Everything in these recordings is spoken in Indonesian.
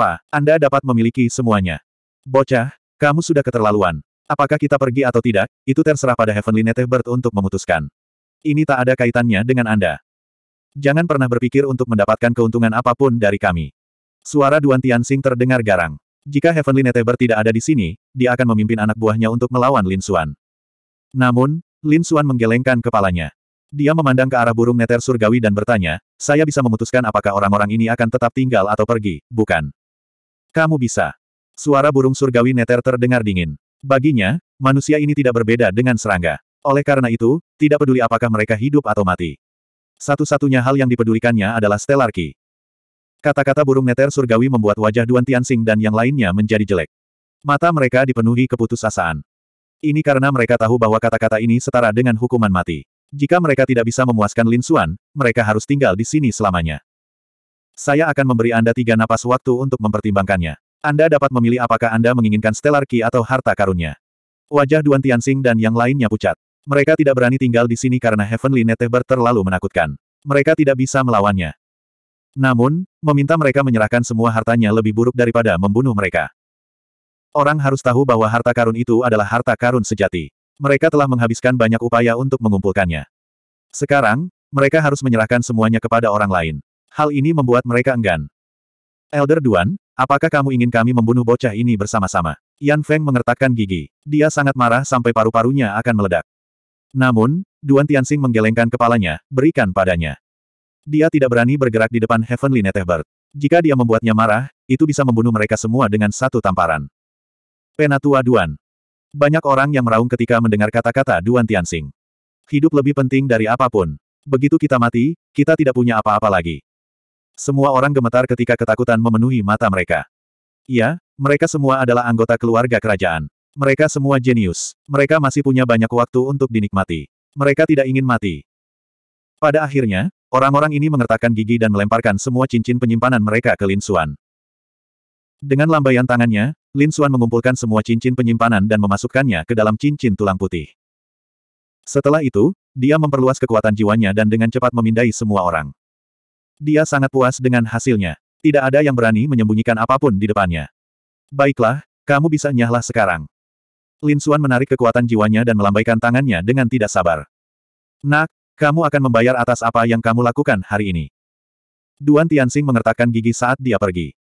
apa, Anda dapat memiliki semuanya. Bocah, kamu sudah keterlaluan. Apakah kita pergi atau tidak, itu terserah pada Heavenly Netebert untuk memutuskan. Ini tak ada kaitannya dengan Anda. Jangan pernah berpikir untuk mendapatkan keuntungan apapun dari kami. Suara Duan Tianxing terdengar garang. Jika Heavenly Netebert tidak ada di sini, dia akan memimpin anak buahnya untuk melawan Lin Xuan. Namun, Lin Xuan menggelengkan kepalanya. Dia memandang ke arah burung neter surgawi dan bertanya, saya bisa memutuskan apakah orang-orang ini akan tetap tinggal atau pergi, bukan? Kamu bisa. Suara burung surgawi neter terdengar dingin. Baginya, manusia ini tidak berbeda dengan serangga. Oleh karena itu, tidak peduli apakah mereka hidup atau mati. Satu-satunya hal yang dipedulikannya adalah Stellar Kata-kata burung neter surgawi membuat wajah Duan Tianxing dan yang lainnya menjadi jelek. Mata mereka dipenuhi keputusasaan. Ini karena mereka tahu bahwa kata-kata ini setara dengan hukuman mati. Jika mereka tidak bisa memuaskan Lin Xuan, mereka harus tinggal di sini selamanya. Saya akan memberi Anda tiga napas waktu untuk mempertimbangkannya. Anda dapat memilih apakah Anda menginginkan Stellar Key atau harta karunnya. Wajah Duan Tianxing dan yang lainnya pucat. Mereka tidak berani tinggal di sini karena Heavenly Netheber terlalu menakutkan. Mereka tidak bisa melawannya. Namun, meminta mereka menyerahkan semua hartanya lebih buruk daripada membunuh mereka. Orang harus tahu bahwa harta karun itu adalah harta karun sejati. Mereka telah menghabiskan banyak upaya untuk mengumpulkannya. Sekarang, mereka harus menyerahkan semuanya kepada orang lain. Hal ini membuat mereka enggan. Elder Duan, apakah kamu ingin kami membunuh bocah ini bersama-sama? Yan Feng mengertakkan gigi. Dia sangat marah sampai paru-parunya akan meledak. Namun, Duan Tianxing menggelengkan kepalanya, berikan padanya. Dia tidak berani bergerak di depan Heavenly Netherbird. Jika dia membuatnya marah, itu bisa membunuh mereka semua dengan satu tamparan. Penatua Duan. Banyak orang yang meraung ketika mendengar kata-kata Duan Tianxing. Hidup lebih penting dari apapun. Begitu kita mati, kita tidak punya apa-apa lagi. Semua orang gemetar ketika ketakutan memenuhi mata mereka. Ya, mereka semua adalah anggota keluarga kerajaan. Mereka semua jenius. Mereka masih punya banyak waktu untuk dinikmati. Mereka tidak ingin mati. Pada akhirnya, orang-orang ini mengertakkan gigi dan melemparkan semua cincin penyimpanan mereka ke Lin Xuan. Dengan lambaian tangannya, Lin Xuan mengumpulkan semua cincin penyimpanan dan memasukkannya ke dalam cincin tulang putih. Setelah itu, dia memperluas kekuatan jiwanya dan dengan cepat memindai semua orang. Dia sangat puas dengan hasilnya. Tidak ada yang berani menyembunyikan apapun di depannya. Baiklah, kamu bisa nyahlah sekarang. Lin Xuan menarik kekuatan jiwanya dan melambaikan tangannya dengan tidak sabar. Nak, kamu akan membayar atas apa yang kamu lakukan hari ini. Duan Tianxing mengertakkan gigi saat dia pergi.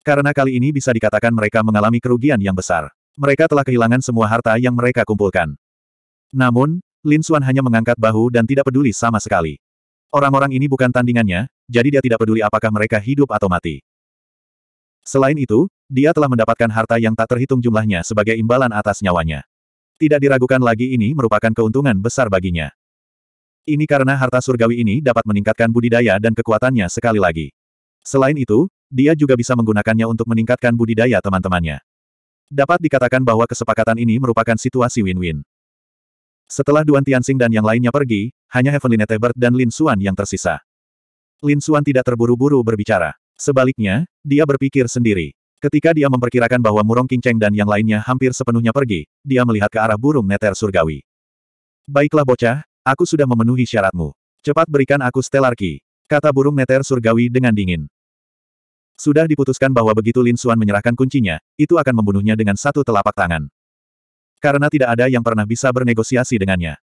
Karena kali ini bisa dikatakan mereka mengalami kerugian yang besar. Mereka telah kehilangan semua harta yang mereka kumpulkan. Namun, Lin Xuan hanya mengangkat bahu dan tidak peduli sama sekali. Orang-orang ini bukan tandingannya, jadi dia tidak peduli apakah mereka hidup atau mati. Selain itu, dia telah mendapatkan harta yang tak terhitung jumlahnya sebagai imbalan atas nyawanya. Tidak diragukan lagi ini merupakan keuntungan besar baginya. Ini karena harta surgawi ini dapat meningkatkan budidaya dan kekuatannya sekali lagi. Selain itu, dia juga bisa menggunakannya untuk meningkatkan budidaya teman-temannya. Dapat dikatakan bahwa kesepakatan ini merupakan situasi win-win. Setelah Duan Tianxing dan yang lainnya pergi, hanya Heavenly Netebert dan Lin Xuan yang tersisa. Lin Xuan tidak terburu-buru berbicara. Sebaliknya, dia berpikir sendiri. Ketika dia memperkirakan bahwa Murong Qingcheng dan yang lainnya hampir sepenuhnya pergi, dia melihat ke arah burung neter surgawi. Baiklah bocah, aku sudah memenuhi syaratmu. Cepat berikan aku Stellar key. Kata burung neter surgawi dengan dingin. Sudah diputuskan bahwa begitu Lin Xuan menyerahkan kuncinya, itu akan membunuhnya dengan satu telapak tangan karena tidak ada yang pernah bisa bernegosiasi dengannya.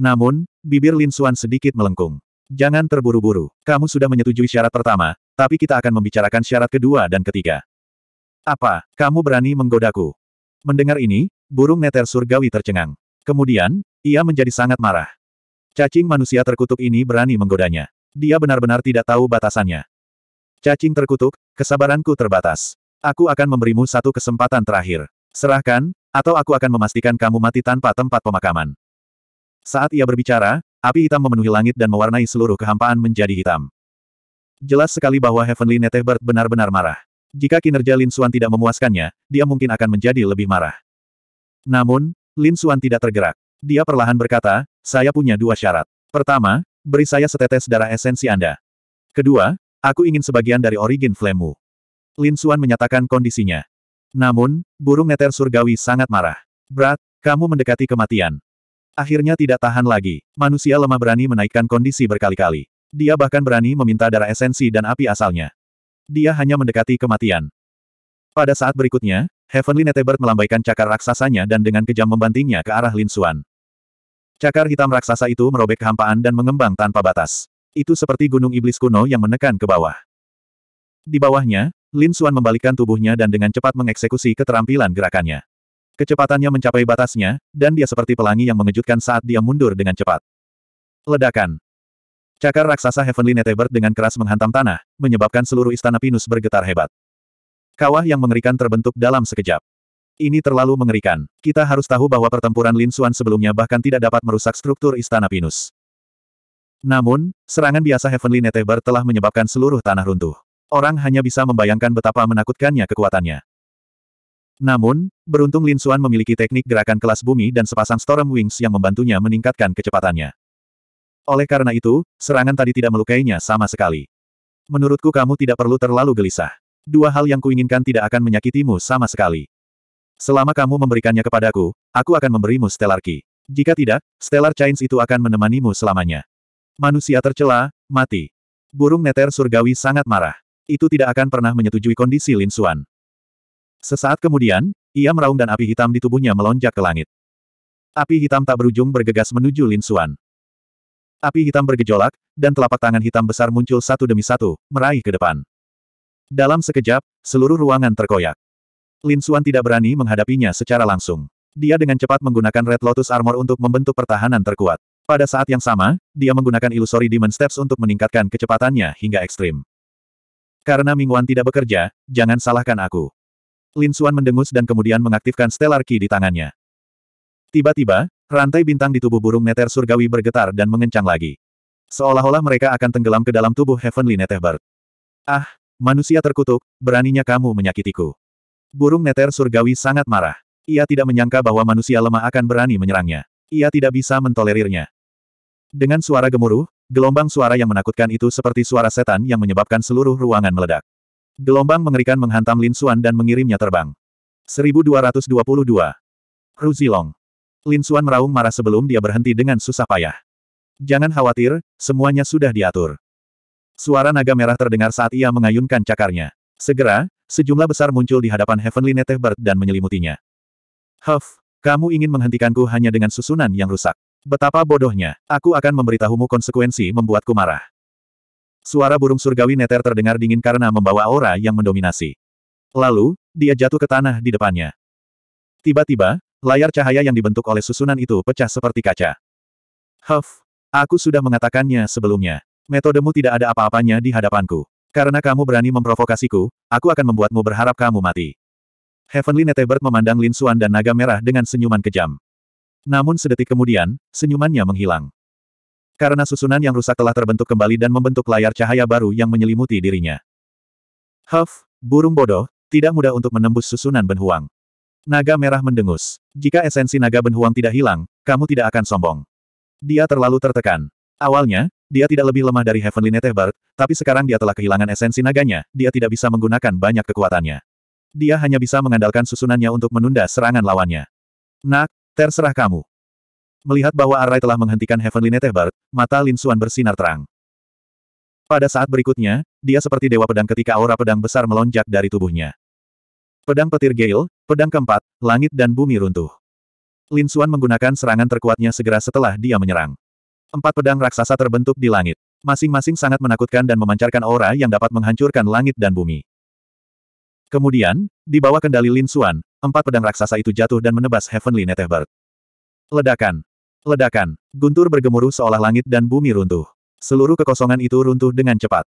Namun, bibir Lin Xuan sedikit melengkung. Jangan terburu-buru, kamu sudah menyetujui syarat pertama, tapi kita akan membicarakan syarat kedua dan ketiga. Apa, kamu berani menggodaku? Mendengar ini, burung neter surgawi tercengang. Kemudian, ia menjadi sangat marah. Cacing manusia terkutuk ini berani menggodanya. Dia benar-benar tidak tahu batasannya. Cacing terkutuk, kesabaranku terbatas. Aku akan memberimu satu kesempatan terakhir. Serahkan, atau aku akan memastikan kamu mati tanpa tempat pemakaman. Saat ia berbicara, api hitam memenuhi langit dan mewarnai seluruh kehampaan menjadi hitam. Jelas sekali bahwa Heavenly Netebert benar-benar marah. Jika kinerja Lin Suan tidak memuaskannya, dia mungkin akan menjadi lebih marah. Namun, Lin Suan tidak tergerak. Dia perlahan berkata, saya punya dua syarat. Pertama, beri saya setetes darah esensi Anda. Kedua, aku ingin sebagian dari origin flamemu. Lin Suan menyatakan kondisinya. Namun, burung neter surgawi sangat marah. Brat, kamu mendekati kematian. Akhirnya tidak tahan lagi, manusia lemah berani menaikkan kondisi berkali-kali. Dia bahkan berani meminta darah esensi dan api asalnya. Dia hanya mendekati kematian. Pada saat berikutnya, Heavenly Netebert melambaikan cakar raksasanya dan dengan kejam membantingnya ke arah Lin Suan. Cakar hitam raksasa itu merobek kehampaan dan mengembang tanpa batas. Itu seperti gunung iblis kuno yang menekan ke bawah. Di bawahnya, Lin Xuan membalikkan tubuhnya dan dengan cepat mengeksekusi keterampilan gerakannya. Kecepatannya mencapai batasnya, dan dia seperti pelangi yang mengejutkan saat dia mundur dengan cepat. Ledakan. Cakar raksasa Heavenly Netebert dengan keras menghantam tanah, menyebabkan seluruh istana Pinus bergetar hebat. Kawah yang mengerikan terbentuk dalam sekejap. Ini terlalu mengerikan. Kita harus tahu bahwa pertempuran Lin Xuan sebelumnya bahkan tidak dapat merusak struktur istana Pinus. Namun, serangan biasa Heavenly Netebert telah menyebabkan seluruh tanah runtuh. Orang hanya bisa membayangkan betapa menakutkannya kekuatannya. Namun, beruntung Lin Xuan memiliki teknik gerakan kelas bumi dan sepasang Storm Wings yang membantunya meningkatkan kecepatannya. Oleh karena itu, serangan tadi tidak melukainya sama sekali. Menurutku kamu tidak perlu terlalu gelisah. Dua hal yang kuinginkan tidak akan menyakitimu sama sekali. Selama kamu memberikannya kepadaku, aku akan memberimu Stellar Key. Jika tidak, Stellar Chains itu akan menemanimu selamanya. Manusia tercela, mati. Burung neter surgawi sangat marah itu tidak akan pernah menyetujui kondisi Lin Xuan. Sesaat kemudian, ia meraung dan api hitam di tubuhnya melonjak ke langit. Api hitam tak berujung bergegas menuju Lin Xuan. Api hitam bergejolak, dan telapak tangan hitam besar muncul satu demi satu, meraih ke depan. Dalam sekejap, seluruh ruangan terkoyak. Lin Xuan tidak berani menghadapinya secara langsung. Dia dengan cepat menggunakan Red Lotus Armor untuk membentuk pertahanan terkuat. Pada saat yang sama, dia menggunakan Illusory Demon Steps untuk meningkatkan kecepatannya hingga ekstrim. Karena Mingguan tidak bekerja, jangan salahkan aku. Lin Xuan mendengus dan kemudian mengaktifkan Stellar Key di tangannya. Tiba-tiba, rantai bintang di tubuh burung neter surgawi bergetar dan mengencang lagi. Seolah-olah mereka akan tenggelam ke dalam tubuh Heavenly Netherbird. Ah, manusia terkutuk, beraninya kamu menyakitiku. Burung neter surgawi sangat marah. Ia tidak menyangka bahwa manusia lemah akan berani menyerangnya. Ia tidak bisa mentolerirnya. Dengan suara gemuruh, Gelombang suara yang menakutkan itu seperti suara setan yang menyebabkan seluruh ruangan meledak. Gelombang mengerikan menghantam Lin Xuan dan mengirimnya terbang. 1222. Ru Zilong. Lin Xuan meraung marah sebelum dia berhenti dengan susah payah. Jangan khawatir, semuanya sudah diatur. Suara naga merah terdengar saat ia mengayunkan cakarnya. Segera, sejumlah besar muncul di hadapan Heavenly Neteh dan menyelimutinya. Huff, kamu ingin menghentikanku hanya dengan susunan yang rusak. Betapa bodohnya, aku akan memberitahumu konsekuensi membuatku marah. Suara burung surgawi neter terdengar dingin karena membawa aura yang mendominasi. Lalu, dia jatuh ke tanah di depannya. Tiba-tiba, layar cahaya yang dibentuk oleh susunan itu pecah seperti kaca. Huff, aku sudah mengatakannya sebelumnya. Metodemu tidak ada apa-apanya di hadapanku. Karena kamu berani memprovokasiku, aku akan membuatmu berharap kamu mati. Heavenly Netebert memandang Lin Suan dan naga merah dengan senyuman kejam. Namun sedetik kemudian, senyumannya menghilang. Karena susunan yang rusak telah terbentuk kembali dan membentuk layar cahaya baru yang menyelimuti dirinya. Huff, burung bodoh, tidak mudah untuk menembus susunan benhuang. Naga merah mendengus. Jika esensi naga benhuang tidak hilang, kamu tidak akan sombong. Dia terlalu tertekan. Awalnya, dia tidak lebih lemah dari Heavenly netherbird tapi sekarang dia telah kehilangan esensi naganya, dia tidak bisa menggunakan banyak kekuatannya. Dia hanya bisa mengandalkan susunannya untuk menunda serangan lawannya. Nak, Terserah kamu. Melihat bahwa Arai telah menghentikan Heavenly Netebard, mata Lin Xuan bersinar terang. Pada saat berikutnya, dia seperti dewa pedang ketika aura pedang besar melonjak dari tubuhnya. Pedang petir Gale, pedang keempat, langit dan bumi runtuh. Lin Xuan menggunakan serangan terkuatnya segera setelah dia menyerang. Empat pedang raksasa terbentuk di langit. Masing-masing sangat menakutkan dan memancarkan aura yang dapat menghancurkan langit dan bumi. Kemudian, di bawah kendali Lin Xuan, empat pedang raksasa itu jatuh dan menebas Heavenly Netherbird. Ledakan! Ledakan! Guntur bergemuruh seolah langit dan bumi runtuh. Seluruh kekosongan itu runtuh dengan cepat.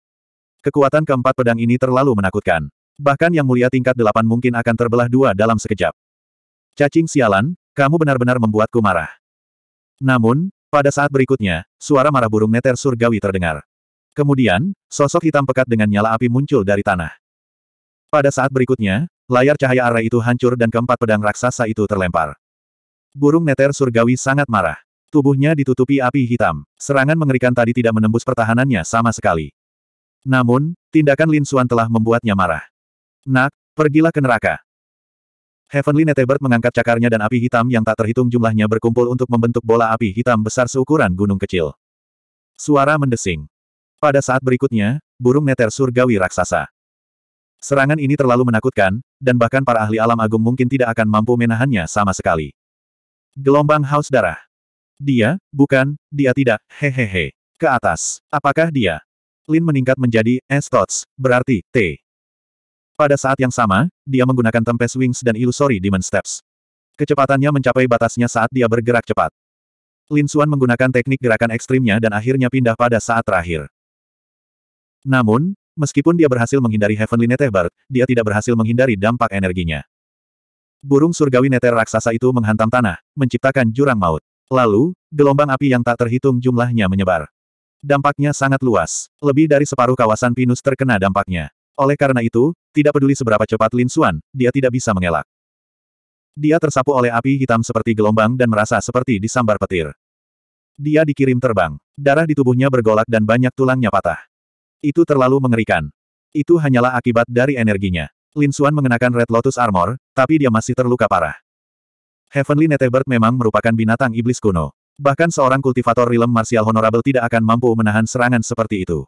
Kekuatan keempat pedang ini terlalu menakutkan. Bahkan yang mulia tingkat delapan mungkin akan terbelah dua dalam sekejap. Cacing sialan, kamu benar-benar membuatku marah. Namun, pada saat berikutnya, suara marah burung neter surgawi terdengar. Kemudian, sosok hitam pekat dengan nyala api muncul dari tanah. Pada saat berikutnya, Layar cahaya arah itu hancur dan keempat pedang raksasa itu terlempar. Burung neter surgawi sangat marah. Tubuhnya ditutupi api hitam. Serangan mengerikan tadi tidak menembus pertahanannya sama sekali. Namun, tindakan Lin Suan telah membuatnya marah. Nak, pergilah ke neraka. Heavenly Netebert mengangkat cakarnya dan api hitam yang tak terhitung jumlahnya berkumpul untuk membentuk bola api hitam besar seukuran gunung kecil. Suara mendesing. Pada saat berikutnya, burung neter surgawi raksasa. Serangan ini terlalu menakutkan, dan bahkan para ahli alam agung mungkin tidak akan mampu menahannya sama sekali. Gelombang haus darah. Dia, bukan, dia tidak, hehehe. Ke atas. Apakah dia? Lin meningkat menjadi S Tots, berarti T. Pada saat yang sama, dia menggunakan Tempest Wings dan Illusory Demon Steps. Kecepatannya mencapai batasnya saat dia bergerak cepat. Lin Suan menggunakan teknik gerakan ekstrimnya dan akhirnya pindah pada saat terakhir. Namun, Meskipun dia berhasil menghindari Heavenly Netherbird, dia tidak berhasil menghindari dampak energinya. Burung surgawi neter raksasa itu menghantam tanah, menciptakan jurang maut. Lalu, gelombang api yang tak terhitung jumlahnya menyebar. Dampaknya sangat luas. Lebih dari separuh kawasan pinus terkena dampaknya. Oleh karena itu, tidak peduli seberapa cepat Lin Suan, dia tidak bisa mengelak. Dia tersapu oleh api hitam seperti gelombang dan merasa seperti disambar petir. Dia dikirim terbang. Darah di tubuhnya bergolak dan banyak tulangnya patah. Itu terlalu mengerikan. Itu hanyalah akibat dari energinya. Lin Xuan mengenakan Red Lotus Armor, tapi dia masih terluka parah. Heavenly Netherbird memang merupakan binatang iblis kuno. Bahkan seorang kultivator Rilem martial honorable tidak akan mampu menahan serangan seperti itu.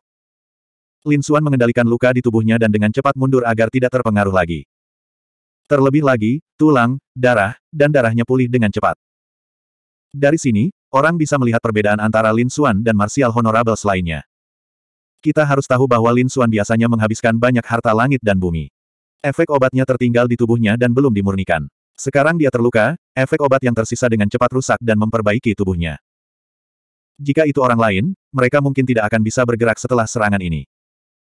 Lin Xuan mengendalikan luka di tubuhnya dan dengan cepat mundur agar tidak terpengaruh lagi. Terlebih lagi, tulang, darah, dan darahnya pulih dengan cepat. Dari sini, orang bisa melihat perbedaan antara Lin Xuan dan martial Honorable lainnya. Kita harus tahu bahwa Lin Xuan biasanya menghabiskan banyak harta langit dan bumi. Efek obatnya tertinggal di tubuhnya dan belum dimurnikan. Sekarang dia terluka, efek obat yang tersisa dengan cepat rusak dan memperbaiki tubuhnya. Jika itu orang lain, mereka mungkin tidak akan bisa bergerak setelah serangan ini.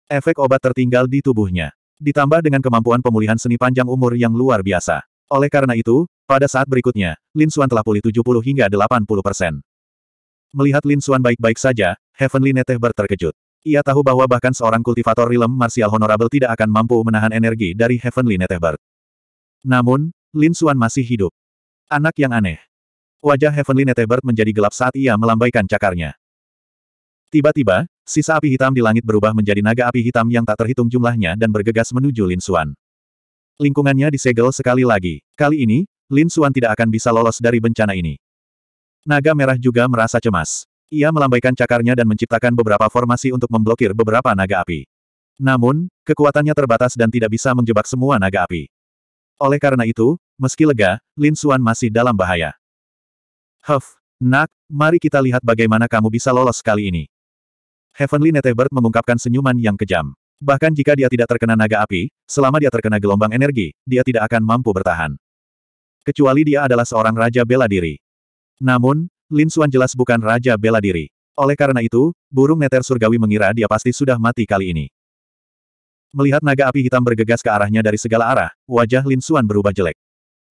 Efek obat tertinggal di tubuhnya. Ditambah dengan kemampuan pemulihan seni panjang umur yang luar biasa. Oleh karena itu, pada saat berikutnya, Lin Xuan telah pulih 70 hingga 80 persen. Melihat Lin Xuan baik-baik saja, Heavenly Neteh berterkejut. Ia tahu bahwa bahkan seorang kultivator rilem martial honorable tidak akan mampu menahan energi dari Heavenly Netherbird. Namun, Lin Suan masih hidup. Anak yang aneh. Wajah Heavenly Netherbird menjadi gelap saat ia melambaikan cakarnya. Tiba-tiba, sisa api hitam di langit berubah menjadi naga api hitam yang tak terhitung jumlahnya dan bergegas menuju Lin Suan. Lingkungannya disegel sekali lagi. Kali ini, Lin Suan tidak akan bisa lolos dari bencana ini. Naga merah juga merasa cemas. Ia melambaikan cakarnya dan menciptakan beberapa formasi untuk memblokir beberapa naga api. Namun, kekuatannya terbatas dan tidak bisa menjebak semua naga api. Oleh karena itu, meski lega, Lin Xuan masih dalam bahaya. Huff, nak, mari kita lihat bagaimana kamu bisa lolos kali ini. Heavenly Tebert mengungkapkan senyuman yang kejam. Bahkan jika dia tidak terkena naga api, selama dia terkena gelombang energi, dia tidak akan mampu bertahan. Kecuali dia adalah seorang raja bela diri. Namun, Lin Suan jelas bukan Raja Bela Diri. Oleh karena itu, burung neter surgawi mengira dia pasti sudah mati kali ini. Melihat naga api hitam bergegas ke arahnya dari segala arah, wajah Lin Suan berubah jelek.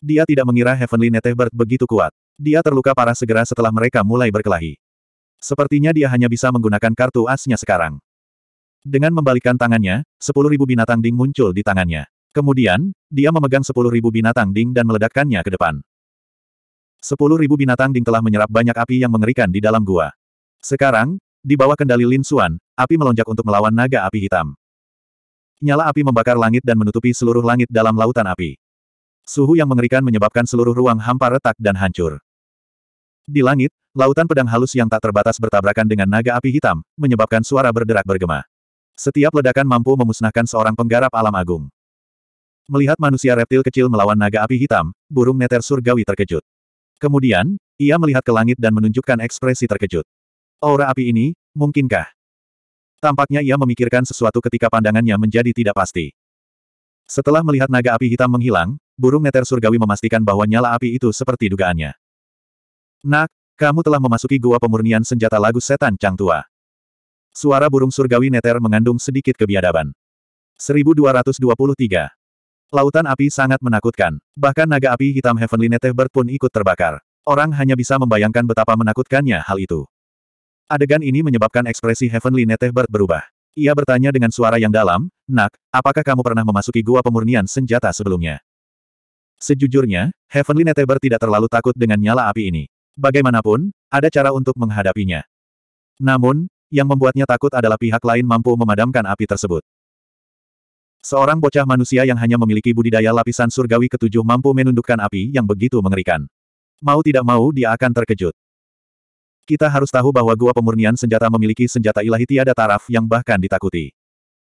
Dia tidak mengira Heavenly Netherbird begitu kuat. Dia terluka parah segera setelah mereka mulai berkelahi. Sepertinya dia hanya bisa menggunakan kartu asnya sekarang. Dengan membalikkan tangannya, 10.000 binatang ding muncul di tangannya. Kemudian, dia memegang 10.000 binatang ding dan meledakkannya ke depan. Sepuluh ribu binatang ding telah menyerap banyak api yang mengerikan di dalam gua. Sekarang, di bawah kendali Lin Xuan, api melonjak untuk melawan naga api hitam. Nyala api membakar langit dan menutupi seluruh langit dalam lautan api. Suhu yang mengerikan menyebabkan seluruh ruang hampa retak dan hancur. Di langit, lautan pedang halus yang tak terbatas bertabrakan dengan naga api hitam, menyebabkan suara berderak bergema. Setiap ledakan mampu memusnahkan seorang penggarap alam agung. Melihat manusia reptil kecil melawan naga api hitam, burung neter surgawi terkejut. Kemudian, ia melihat ke langit dan menunjukkan ekspresi terkejut. Aura api ini, mungkinkah? Tampaknya ia memikirkan sesuatu ketika pandangannya menjadi tidak pasti. Setelah melihat naga api hitam menghilang, burung neter surgawi memastikan bahwa nyala api itu seperti dugaannya. Nak, kamu telah memasuki gua pemurnian senjata lagu setan Chang Tua. Suara burung surgawi neter mengandung sedikit kebiadaban. 1223 Lautan api sangat menakutkan. Bahkan naga api hitam Heavenly Netebird pun ikut terbakar. Orang hanya bisa membayangkan betapa menakutkannya hal itu. Adegan ini menyebabkan ekspresi Heavenly Netebird berubah. Ia bertanya dengan suara yang dalam, Nak, apakah kamu pernah memasuki gua pemurnian senjata sebelumnya? Sejujurnya, Heavenly Netebird tidak terlalu takut dengan nyala api ini. Bagaimanapun, ada cara untuk menghadapinya. Namun, yang membuatnya takut adalah pihak lain mampu memadamkan api tersebut. Seorang bocah manusia yang hanya memiliki budidaya lapisan surgawi ketujuh mampu menundukkan api yang begitu mengerikan. Mau tidak mau dia akan terkejut. Kita harus tahu bahwa gua pemurnian senjata memiliki senjata ilahi tiada taraf yang bahkan ditakuti.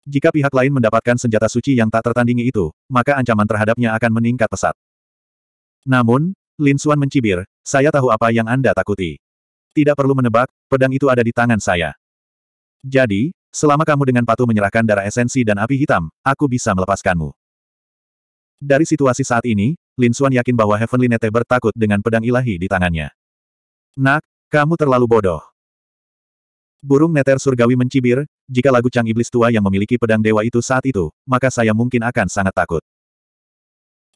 Jika pihak lain mendapatkan senjata suci yang tak tertandingi itu, maka ancaman terhadapnya akan meningkat pesat. Namun, Lin Xuan mencibir, saya tahu apa yang Anda takuti. Tidak perlu menebak, pedang itu ada di tangan saya. Jadi, Selama kamu dengan patuh menyerahkan darah esensi dan api hitam, aku bisa melepaskanmu. Dari situasi saat ini, Lin Xuan yakin bahwa Heavenly Nete bertakut dengan pedang ilahi di tangannya. Nak, kamu terlalu bodoh. Burung neter surgawi mencibir, jika lagu Cang Iblis Tua yang memiliki pedang dewa itu saat itu, maka saya mungkin akan sangat takut.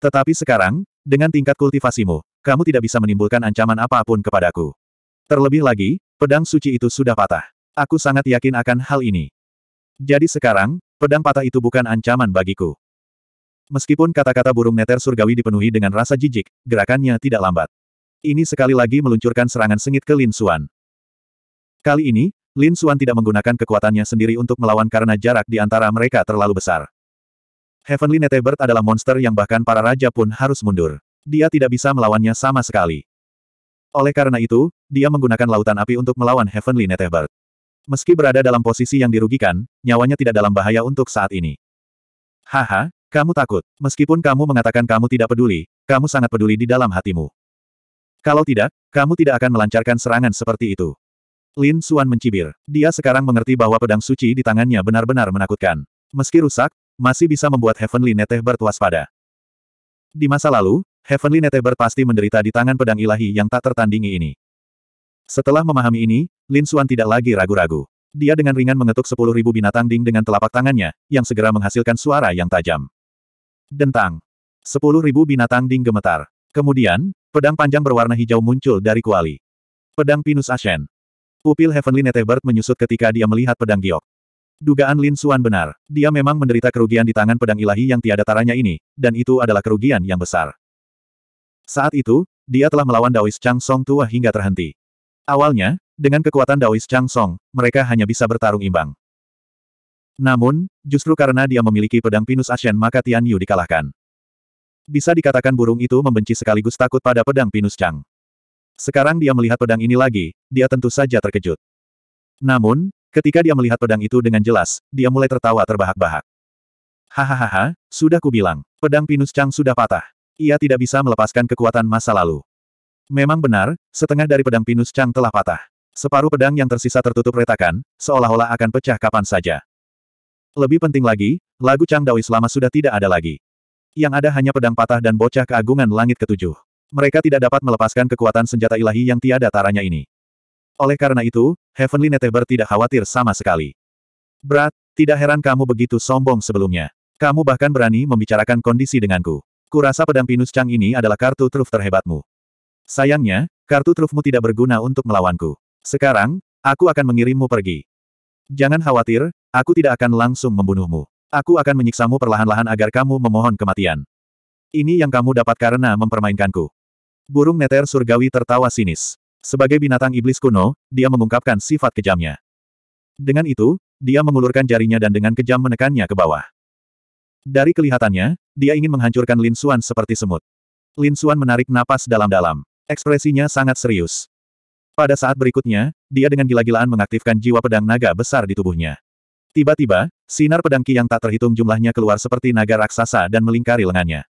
Tetapi sekarang, dengan tingkat kultivasimu, kamu tidak bisa menimbulkan ancaman apapun kepadaku. Terlebih lagi, pedang suci itu sudah patah. Aku sangat yakin akan hal ini. Jadi sekarang, pedang patah itu bukan ancaman bagiku. Meskipun kata-kata burung neter surgawi dipenuhi dengan rasa jijik, gerakannya tidak lambat. Ini sekali lagi meluncurkan serangan sengit ke Lin Suan. Kali ini, Lin Suan tidak menggunakan kekuatannya sendiri untuk melawan karena jarak di antara mereka terlalu besar. Heavenly Netherbird adalah monster yang bahkan para raja pun harus mundur. Dia tidak bisa melawannya sama sekali. Oleh karena itu, dia menggunakan lautan api untuk melawan Heavenly Netherbird. Meski berada dalam posisi yang dirugikan, nyawanya tidak dalam bahaya untuk saat ini. Haha, kamu takut. Meskipun kamu mengatakan kamu tidak peduli, kamu sangat peduli di dalam hatimu. Kalau tidak, kamu tidak akan melancarkan serangan seperti itu. Lin Suan mencibir. Dia sekarang mengerti bahwa pedang suci di tangannya benar-benar menakutkan. Meski rusak, masih bisa membuat Heavenly Neteh pada. Di masa lalu, Heavenly Netebert pasti menderita di tangan pedang ilahi yang tak tertandingi ini. Setelah memahami ini, Lin Xuan tidak lagi ragu-ragu. Dia dengan ringan mengetuk sepuluh ribu binatang ding dengan telapak tangannya, yang segera menghasilkan suara yang tajam. Dentang. Sepuluh ribu binatang ding gemetar. Kemudian, pedang panjang berwarna hijau muncul dari kuali. Pedang Pinus Ashen. Pupil Heavenly Netebert menyusut ketika dia melihat pedang giok. Dugaan Lin Xuan benar, dia memang menderita kerugian di tangan pedang ilahi yang tiada taranya ini, dan itu adalah kerugian yang besar. Saat itu, dia telah melawan Daois Chang Song tua hingga terhenti. Awalnya, dengan kekuatan Daois Chang Song, mereka hanya bisa bertarung imbang. Namun, justru karena dia memiliki pedang Pinus Ashen maka Tian Yu dikalahkan. Bisa dikatakan burung itu membenci sekaligus takut pada pedang Pinus Chang. Sekarang dia melihat pedang ini lagi, dia tentu saja terkejut. Namun, ketika dia melihat pedang itu dengan jelas, dia mulai tertawa terbahak-bahak. Hahaha, sudah kubilang, pedang Pinus Chang sudah patah. Ia tidak bisa melepaskan kekuatan masa lalu. Memang benar, setengah dari pedang pinus Chang telah patah. Separuh pedang yang tersisa tertutup retakan, seolah-olah akan pecah kapan saja. Lebih penting lagi, lagu Chang Dao selama sudah tidak ada lagi. Yang ada hanya pedang patah dan bocah keagungan langit ketujuh. Mereka tidak dapat melepaskan kekuatan senjata ilahi yang tiada taranya ini. Oleh karena itu, Heavenly Neteber tidak khawatir sama sekali. Berat, tidak heran kamu begitu sombong sebelumnya. Kamu bahkan berani membicarakan kondisi denganku. Kurasa pedang pinus Chang ini adalah kartu truf terhebatmu. Sayangnya, kartu trufmu tidak berguna untuk melawanku. Sekarang, aku akan mengirimmu pergi. Jangan khawatir, aku tidak akan langsung membunuhmu. Aku akan menyiksamu perlahan-lahan agar kamu memohon kematian. Ini yang kamu dapat karena mempermainkanku. Burung neter surgawi tertawa sinis. Sebagai binatang iblis kuno, dia mengungkapkan sifat kejamnya. Dengan itu, dia mengulurkan jarinya dan dengan kejam menekannya ke bawah. Dari kelihatannya, dia ingin menghancurkan Lin Suan seperti semut. Lin Suan menarik napas dalam-dalam. Ekspresinya sangat serius. Pada saat berikutnya, dia dengan gila-gilaan mengaktifkan jiwa pedang naga besar di tubuhnya. Tiba-tiba, sinar pedang Qi yang tak terhitung jumlahnya keluar seperti naga raksasa dan melingkari lengannya.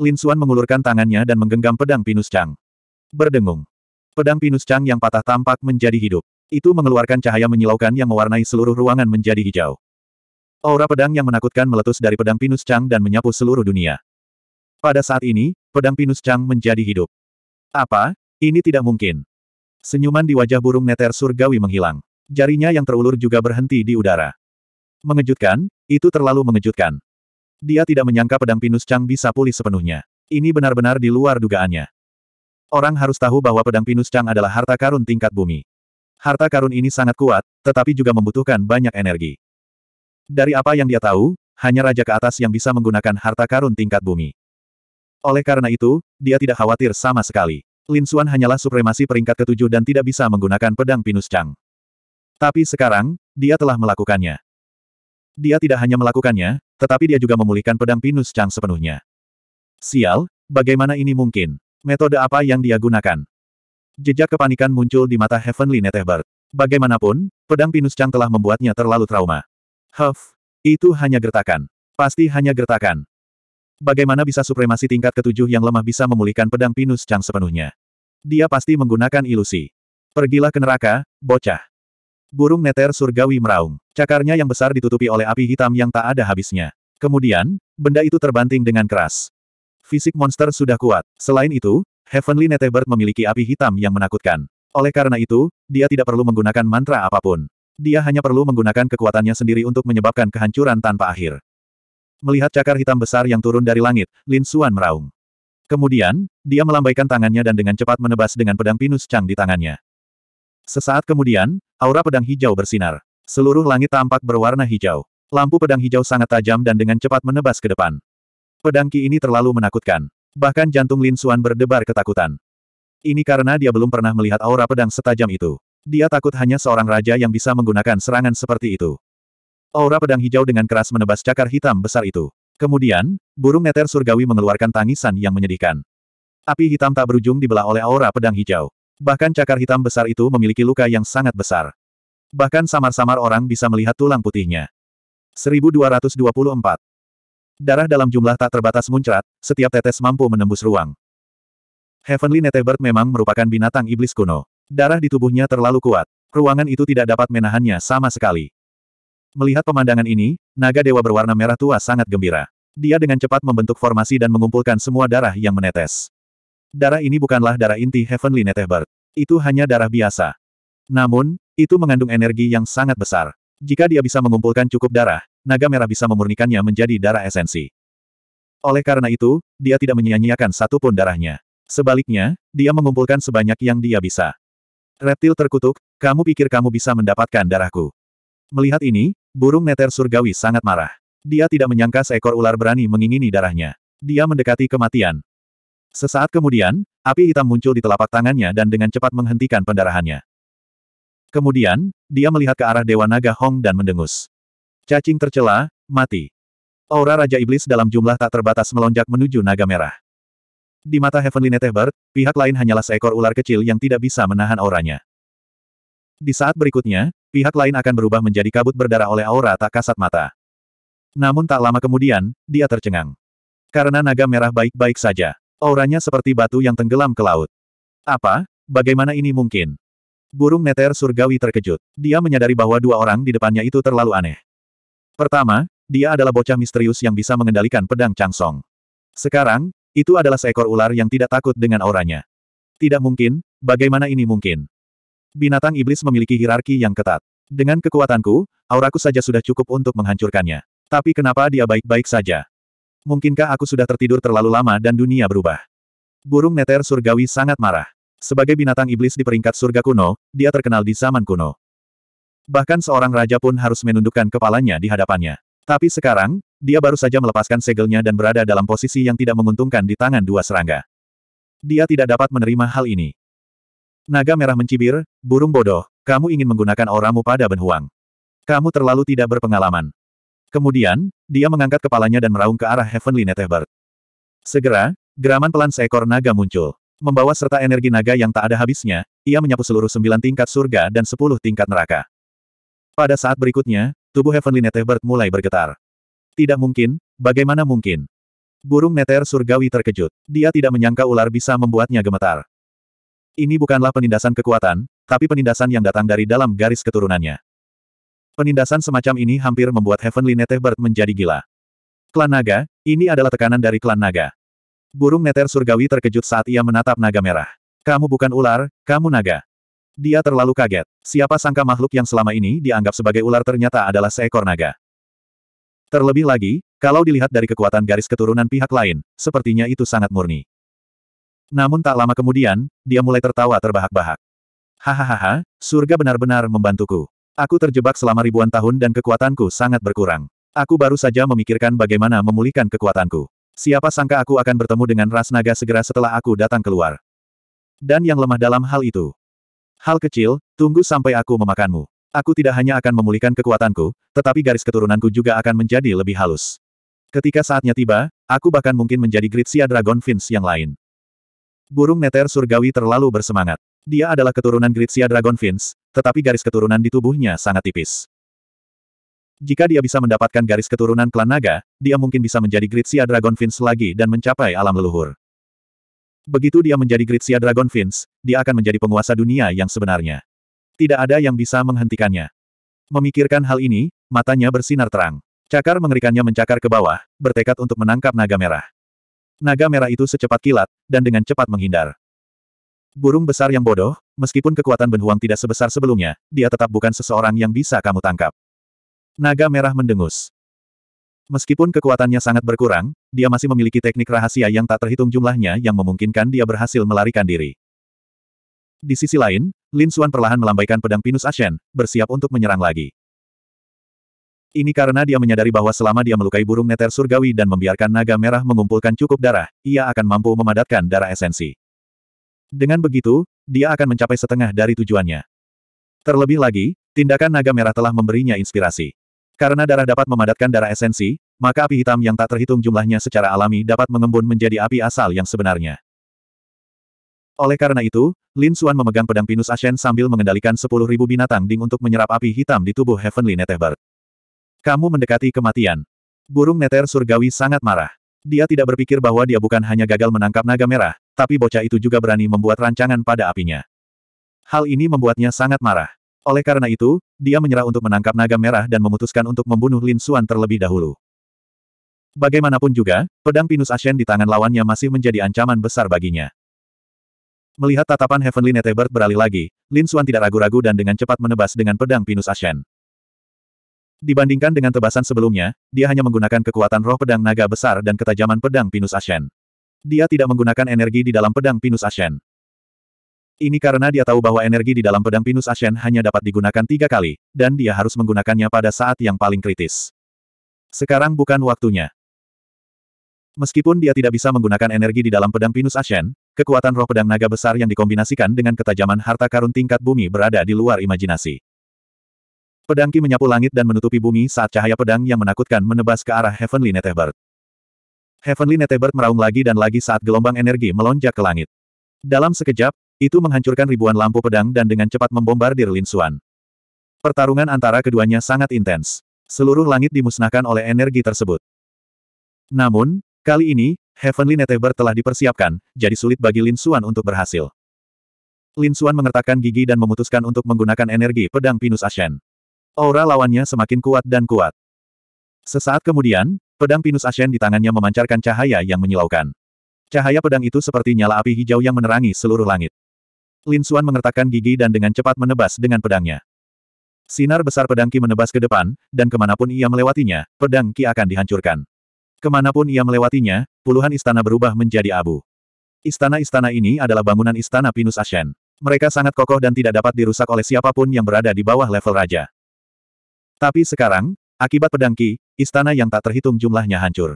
Lin Xuan mengulurkan tangannya dan menggenggam pedang Pinus cang. Berdengung. Pedang Pinus cang yang patah tampak menjadi hidup. Itu mengeluarkan cahaya menyilaukan yang mewarnai seluruh ruangan menjadi hijau. Aura pedang yang menakutkan meletus dari pedang Pinus cang dan menyapu seluruh dunia. Pada saat ini, pedang Pinus cang menjadi hidup. Apa? Ini tidak mungkin. Senyuman di wajah burung neter surgawi menghilang. Jarinya yang terulur juga berhenti di udara. Mengejutkan, itu terlalu mengejutkan. Dia tidak menyangka pedang Pinus Chang bisa pulih sepenuhnya. Ini benar-benar di luar dugaannya. Orang harus tahu bahwa pedang Pinus Chang adalah harta karun tingkat bumi. Harta karun ini sangat kuat, tetapi juga membutuhkan banyak energi. Dari apa yang dia tahu, hanya raja ke atas yang bisa menggunakan harta karun tingkat bumi. Oleh karena itu, dia tidak khawatir sama sekali. Lin Xuan hanyalah supremasi peringkat ketujuh dan tidak bisa menggunakan pedang pinus Chang. Tapi sekarang, dia telah melakukannya. Dia tidak hanya melakukannya, tetapi dia juga memulihkan pedang pinus Chang sepenuhnya. Sial, bagaimana ini mungkin? Metode apa yang dia gunakan? Jejak kepanikan muncul di mata Heavenly Netherbird. Bagaimanapun, pedang pinus Chang telah membuatnya terlalu trauma. Huff, itu hanya gertakan. Pasti hanya gertakan. Bagaimana bisa supremasi tingkat ketujuh yang lemah bisa memulihkan pedang Pinus Chang sepenuhnya? Dia pasti menggunakan ilusi. Pergilah ke neraka, bocah. Burung neter surgawi meraung. Cakarnya yang besar ditutupi oleh api hitam yang tak ada habisnya. Kemudian, benda itu terbanting dengan keras. Fisik monster sudah kuat. Selain itu, Heavenly Netherbird memiliki api hitam yang menakutkan. Oleh karena itu, dia tidak perlu menggunakan mantra apapun. Dia hanya perlu menggunakan kekuatannya sendiri untuk menyebabkan kehancuran tanpa akhir. Melihat cakar hitam besar yang turun dari langit, Lin Suan meraung. Kemudian, dia melambaikan tangannya dan dengan cepat menebas dengan pedang pinus cang di tangannya. Sesaat kemudian, aura pedang hijau bersinar. Seluruh langit tampak berwarna hijau. Lampu pedang hijau sangat tajam dan dengan cepat menebas ke depan. Pedang ki ini terlalu menakutkan. Bahkan jantung Lin Suan berdebar ketakutan. Ini karena dia belum pernah melihat aura pedang setajam itu. Dia takut hanya seorang raja yang bisa menggunakan serangan seperti itu. Aura pedang hijau dengan keras menebas cakar hitam besar itu. Kemudian, burung neter surgawi mengeluarkan tangisan yang menyedihkan. Api hitam tak berujung dibelah oleh aura pedang hijau. Bahkan cakar hitam besar itu memiliki luka yang sangat besar. Bahkan samar-samar orang bisa melihat tulang putihnya. 1224. Darah dalam jumlah tak terbatas muncrat, setiap tetes mampu menembus ruang. Heavenly Netebird memang merupakan binatang iblis kuno. Darah di tubuhnya terlalu kuat. Ruangan itu tidak dapat menahannya sama sekali. Melihat pemandangan ini, naga dewa berwarna merah tua sangat gembira. Dia dengan cepat membentuk formasi dan mengumpulkan semua darah yang menetes. Darah ini bukanlah darah inti Heavenly Netherbird. Itu hanya darah biasa. Namun, itu mengandung energi yang sangat besar. Jika dia bisa mengumpulkan cukup darah, naga merah bisa memurnikannya menjadi darah esensi. Oleh karena itu, dia tidak menyia-nyiakan satupun darahnya. Sebaliknya, dia mengumpulkan sebanyak yang dia bisa. Reptil terkutuk, kamu pikir kamu bisa mendapatkan darahku. Melihat ini, Burung neter surgawi sangat marah. Dia tidak menyangka seekor ular berani mengingini darahnya. Dia mendekati kematian. Sesaat kemudian, api hitam muncul di telapak tangannya dan dengan cepat menghentikan pendarahannya. Kemudian, dia melihat ke arah Dewa Naga Hong dan mendengus. Cacing tercela, mati. Aura Raja Iblis dalam jumlah tak terbatas melonjak menuju naga merah. Di mata Heavenly Netherbird, pihak lain hanyalah seekor ular kecil yang tidak bisa menahan auranya. Di saat berikutnya, pihak lain akan berubah menjadi kabut berdarah oleh aura tak kasat mata. Namun tak lama kemudian, dia tercengang. Karena naga merah baik-baik saja. Auranya seperti batu yang tenggelam ke laut. Apa? Bagaimana ini mungkin? Burung neter surgawi terkejut. Dia menyadari bahwa dua orang di depannya itu terlalu aneh. Pertama, dia adalah bocah misterius yang bisa mengendalikan pedang Changsong. Sekarang, itu adalah seekor ular yang tidak takut dengan auranya. Tidak mungkin, bagaimana ini mungkin? Binatang iblis memiliki hierarki yang ketat. Dengan kekuatanku, auraku saja sudah cukup untuk menghancurkannya. Tapi kenapa dia baik-baik saja? Mungkinkah aku sudah tertidur terlalu lama dan dunia berubah? Burung neter surgawi sangat marah. Sebagai binatang iblis di peringkat surga kuno, dia terkenal di zaman kuno. Bahkan seorang raja pun harus menundukkan kepalanya di hadapannya. Tapi sekarang, dia baru saja melepaskan segelnya dan berada dalam posisi yang tidak menguntungkan di tangan dua serangga. Dia tidak dapat menerima hal ini. Naga merah mencibir, burung bodoh, kamu ingin menggunakan auramu pada Benhuang. Kamu terlalu tidak berpengalaman. Kemudian, dia mengangkat kepalanya dan meraung ke arah Heavenly Netherbird. Segera, geraman pelan seekor naga muncul. Membawa serta energi naga yang tak ada habisnya, ia menyapu seluruh sembilan tingkat surga dan sepuluh tingkat neraka. Pada saat berikutnya, tubuh Heavenly Netherbird mulai bergetar. Tidak mungkin, bagaimana mungkin? Burung Nether surgawi terkejut. Dia tidak menyangka ular bisa membuatnya gemetar. Ini bukanlah penindasan kekuatan, tapi penindasan yang datang dari dalam garis keturunannya. Penindasan semacam ini hampir membuat Heavenly Netherbird menjadi gila. Klan Naga, ini adalah tekanan dari klan Naga. Burung neter surgawi terkejut saat ia menatap naga merah. Kamu bukan ular, kamu naga. Dia terlalu kaget. Siapa sangka makhluk yang selama ini dianggap sebagai ular ternyata adalah seekor naga. Terlebih lagi, kalau dilihat dari kekuatan garis keturunan pihak lain, sepertinya itu sangat murni. Namun tak lama kemudian, dia mulai tertawa terbahak-bahak. Hahaha, surga benar-benar membantuku. Aku terjebak selama ribuan tahun dan kekuatanku sangat berkurang. Aku baru saja memikirkan bagaimana memulihkan kekuatanku. Siapa sangka aku akan bertemu dengan ras naga segera setelah aku datang keluar. Dan yang lemah dalam hal itu. Hal kecil, tunggu sampai aku memakanmu. Aku tidak hanya akan memulihkan kekuatanku, tetapi garis keturunanku juga akan menjadi lebih halus. Ketika saatnya tiba, aku bahkan mungkin menjadi Gritsia Dragon Fins yang lain. Burung neter surgawi terlalu bersemangat. Dia adalah keturunan Gritsia Dragonfins, tetapi garis keturunan di tubuhnya sangat tipis. Jika dia bisa mendapatkan garis keturunan klan naga, dia mungkin bisa menjadi Gritsia Dragonfins lagi dan mencapai alam leluhur. Begitu dia menjadi Gritsia Dragonfins, dia akan menjadi penguasa dunia yang sebenarnya. Tidak ada yang bisa menghentikannya. Memikirkan hal ini, matanya bersinar terang. Cakar mengerikannya mencakar ke bawah, bertekad untuk menangkap naga merah. Naga merah itu secepat kilat, dan dengan cepat menghindar. Burung besar yang bodoh, meskipun kekuatan benhuang tidak sebesar sebelumnya, dia tetap bukan seseorang yang bisa kamu tangkap. Naga merah mendengus. Meskipun kekuatannya sangat berkurang, dia masih memiliki teknik rahasia yang tak terhitung jumlahnya yang memungkinkan dia berhasil melarikan diri. Di sisi lain, Lin Xuan perlahan melambaikan pedang Pinus Ashen, bersiap untuk menyerang lagi. Ini karena dia menyadari bahwa selama dia melukai burung neter surgawi dan membiarkan naga merah mengumpulkan cukup darah, ia akan mampu memadatkan darah esensi. Dengan begitu, dia akan mencapai setengah dari tujuannya. Terlebih lagi, tindakan naga merah telah memberinya inspirasi. Karena darah dapat memadatkan darah esensi, maka api hitam yang tak terhitung jumlahnya secara alami dapat mengembun menjadi api asal yang sebenarnya. Oleh karena itu, Lin Xuan memegang pedang Pinus Ashen sambil mengendalikan 10.000 binatang ding untuk menyerap api hitam di tubuh Heavenly Netherbird. Kamu mendekati kematian. Burung neter surgawi sangat marah. Dia tidak berpikir bahwa dia bukan hanya gagal menangkap naga merah, tapi bocah itu juga berani membuat rancangan pada apinya. Hal ini membuatnya sangat marah. Oleh karena itu, dia menyerah untuk menangkap naga merah dan memutuskan untuk membunuh Lin Xuan terlebih dahulu. Bagaimanapun juga, pedang Pinus Ashen di tangan lawannya masih menjadi ancaman besar baginya. Melihat tatapan Heavenly Netebert beralih lagi, Lin Xuan tidak ragu-ragu dan dengan cepat menebas dengan pedang Pinus Ashen. Dibandingkan dengan tebasan sebelumnya, dia hanya menggunakan kekuatan roh pedang naga besar dan ketajaman pedang Pinus Ashen. Dia tidak menggunakan energi di dalam pedang Pinus Ashen. Ini karena dia tahu bahwa energi di dalam pedang Pinus Ashen hanya dapat digunakan tiga kali, dan dia harus menggunakannya pada saat yang paling kritis. Sekarang bukan waktunya. Meskipun dia tidak bisa menggunakan energi di dalam pedang Pinus Ashen, kekuatan roh pedang naga besar yang dikombinasikan dengan ketajaman harta karun tingkat bumi berada di luar imajinasi. Pedang Ki menyapu langit dan menutupi bumi saat cahaya pedang yang menakutkan menebas ke arah Heavenly Netherbird. Heavenly Netherbird meraung lagi dan lagi saat gelombang energi melonjak ke langit. Dalam sekejap, itu menghancurkan ribuan lampu pedang dan dengan cepat membombardir Lin Xuan. Pertarungan antara keduanya sangat intens. Seluruh langit dimusnahkan oleh energi tersebut. Namun, kali ini, Heavenly Netherbird telah dipersiapkan, jadi sulit bagi Lin Xuan untuk berhasil. Lin Xuan mengertakkan gigi dan memutuskan untuk menggunakan energi pedang Pinus Ashen. Aura lawannya semakin kuat dan kuat. Sesaat kemudian, pedang Pinus Ashen di tangannya memancarkan cahaya yang menyilaukan. Cahaya pedang itu seperti nyala api hijau yang menerangi seluruh langit. Lin Xuan mengertakkan gigi dan dengan cepat menebas dengan pedangnya. Sinar besar pedang Ki menebas ke depan, dan kemanapun ia melewatinya, pedang Ki akan dihancurkan. Kemanapun ia melewatinya, puluhan istana berubah menjadi abu. Istana-istana ini adalah bangunan istana Pinus Ashen. Mereka sangat kokoh dan tidak dapat dirusak oleh siapapun yang berada di bawah level raja. Tapi sekarang, akibat pedang Ki, istana yang tak terhitung jumlahnya hancur.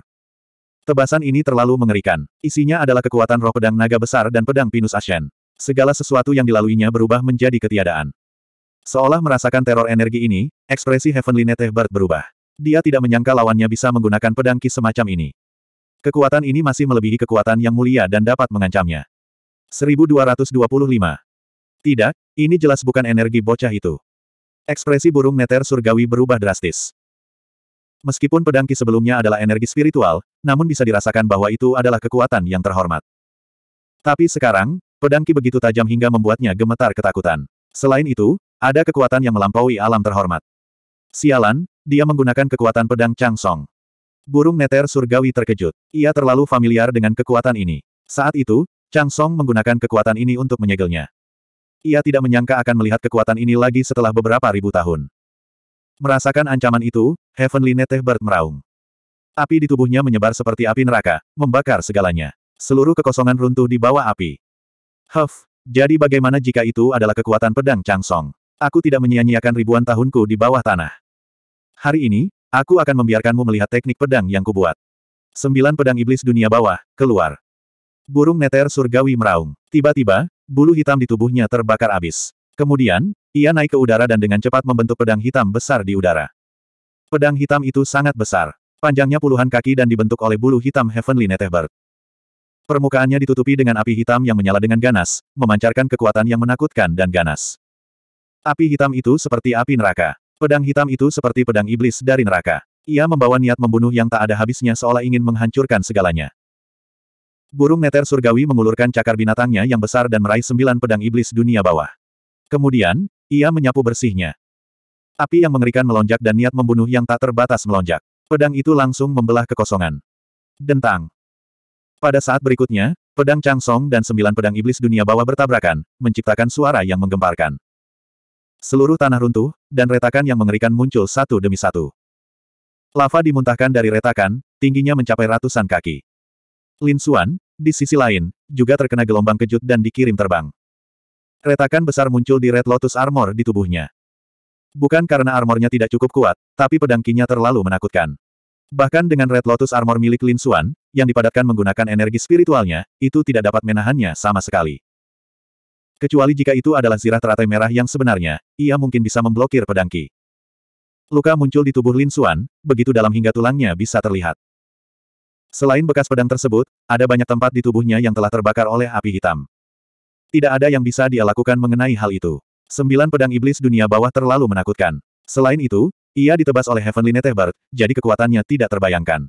Tebasan ini terlalu mengerikan. Isinya adalah kekuatan roh pedang naga besar dan pedang pinus ashen. Segala sesuatu yang dilaluinya berubah menjadi ketiadaan. Seolah merasakan teror energi ini, ekspresi Heavenly Netehbert berubah. Dia tidak menyangka lawannya bisa menggunakan pedang ki semacam ini. Kekuatan ini masih melebihi kekuatan yang mulia dan dapat mengancamnya. 1225. Tidak, ini jelas bukan energi bocah itu. Ekspresi burung neter surgawi berubah drastis. Meskipun pedang ki sebelumnya adalah energi spiritual, namun bisa dirasakan bahwa itu adalah kekuatan yang terhormat. Tapi sekarang, pedang ki begitu tajam hingga membuatnya gemetar ketakutan. Selain itu, ada kekuatan yang melampaui alam terhormat. Sialan, dia menggunakan kekuatan pedang Chang Song. Burung neter surgawi terkejut. Ia terlalu familiar dengan kekuatan ini. Saat itu, Chang Song menggunakan kekuatan ini untuk menyegelnya. Ia tidak menyangka akan melihat kekuatan ini lagi setelah beberapa ribu tahun. Merasakan ancaman itu, Heavenly Bird meraung. Api di tubuhnya menyebar seperti api neraka, membakar segalanya. Seluruh kekosongan runtuh di bawah api. Huff, jadi bagaimana jika itu adalah kekuatan pedang Changsong? Aku tidak menyia-nyiakan ribuan tahunku di bawah tanah. Hari ini, aku akan membiarkanmu melihat teknik pedang yang kubuat. Sembilan pedang iblis dunia bawah, keluar. Burung neter surgawi meraung. Tiba-tiba, Bulu hitam di tubuhnya terbakar abis. Kemudian, ia naik ke udara dan dengan cepat membentuk pedang hitam besar di udara. Pedang hitam itu sangat besar. Panjangnya puluhan kaki dan dibentuk oleh bulu hitam Heavenly Netherberg. Permukaannya ditutupi dengan api hitam yang menyala dengan ganas, memancarkan kekuatan yang menakutkan dan ganas. Api hitam itu seperti api neraka. Pedang hitam itu seperti pedang iblis dari neraka. Ia membawa niat membunuh yang tak ada habisnya seolah ingin menghancurkan segalanya. Burung neter surgawi mengulurkan cakar binatangnya yang besar dan meraih sembilan pedang iblis dunia bawah. Kemudian, ia menyapu bersihnya. Api yang mengerikan melonjak dan niat membunuh yang tak terbatas melonjak. Pedang itu langsung membelah kekosongan. Dentang. Pada saat berikutnya, pedang Chang Song dan sembilan pedang iblis dunia bawah bertabrakan, menciptakan suara yang menggemparkan. Seluruh tanah runtuh, dan retakan yang mengerikan muncul satu demi satu. Lava dimuntahkan dari retakan, tingginya mencapai ratusan kaki. Lin Xuan, di sisi lain, juga terkena gelombang kejut dan dikirim terbang. Retakan besar muncul di Red Lotus Armor di tubuhnya. Bukan karena armornya tidak cukup kuat, tapi pedangkinya terlalu menakutkan. Bahkan dengan Red Lotus Armor milik Lin Xuan, yang dipadatkan menggunakan energi spiritualnya, itu tidak dapat menahannya sama sekali. Kecuali jika itu adalah zirah teratai merah yang sebenarnya, ia mungkin bisa memblokir pedangki. Luka muncul di tubuh Lin Xuan, begitu dalam hingga tulangnya bisa terlihat. Selain bekas pedang tersebut, ada banyak tempat di tubuhnya yang telah terbakar oleh api hitam. Tidak ada yang bisa dia lakukan mengenai hal itu. Sembilan pedang iblis dunia bawah terlalu menakutkan. Selain itu, ia ditebas oleh Heavenly Netebird, jadi kekuatannya tidak terbayangkan.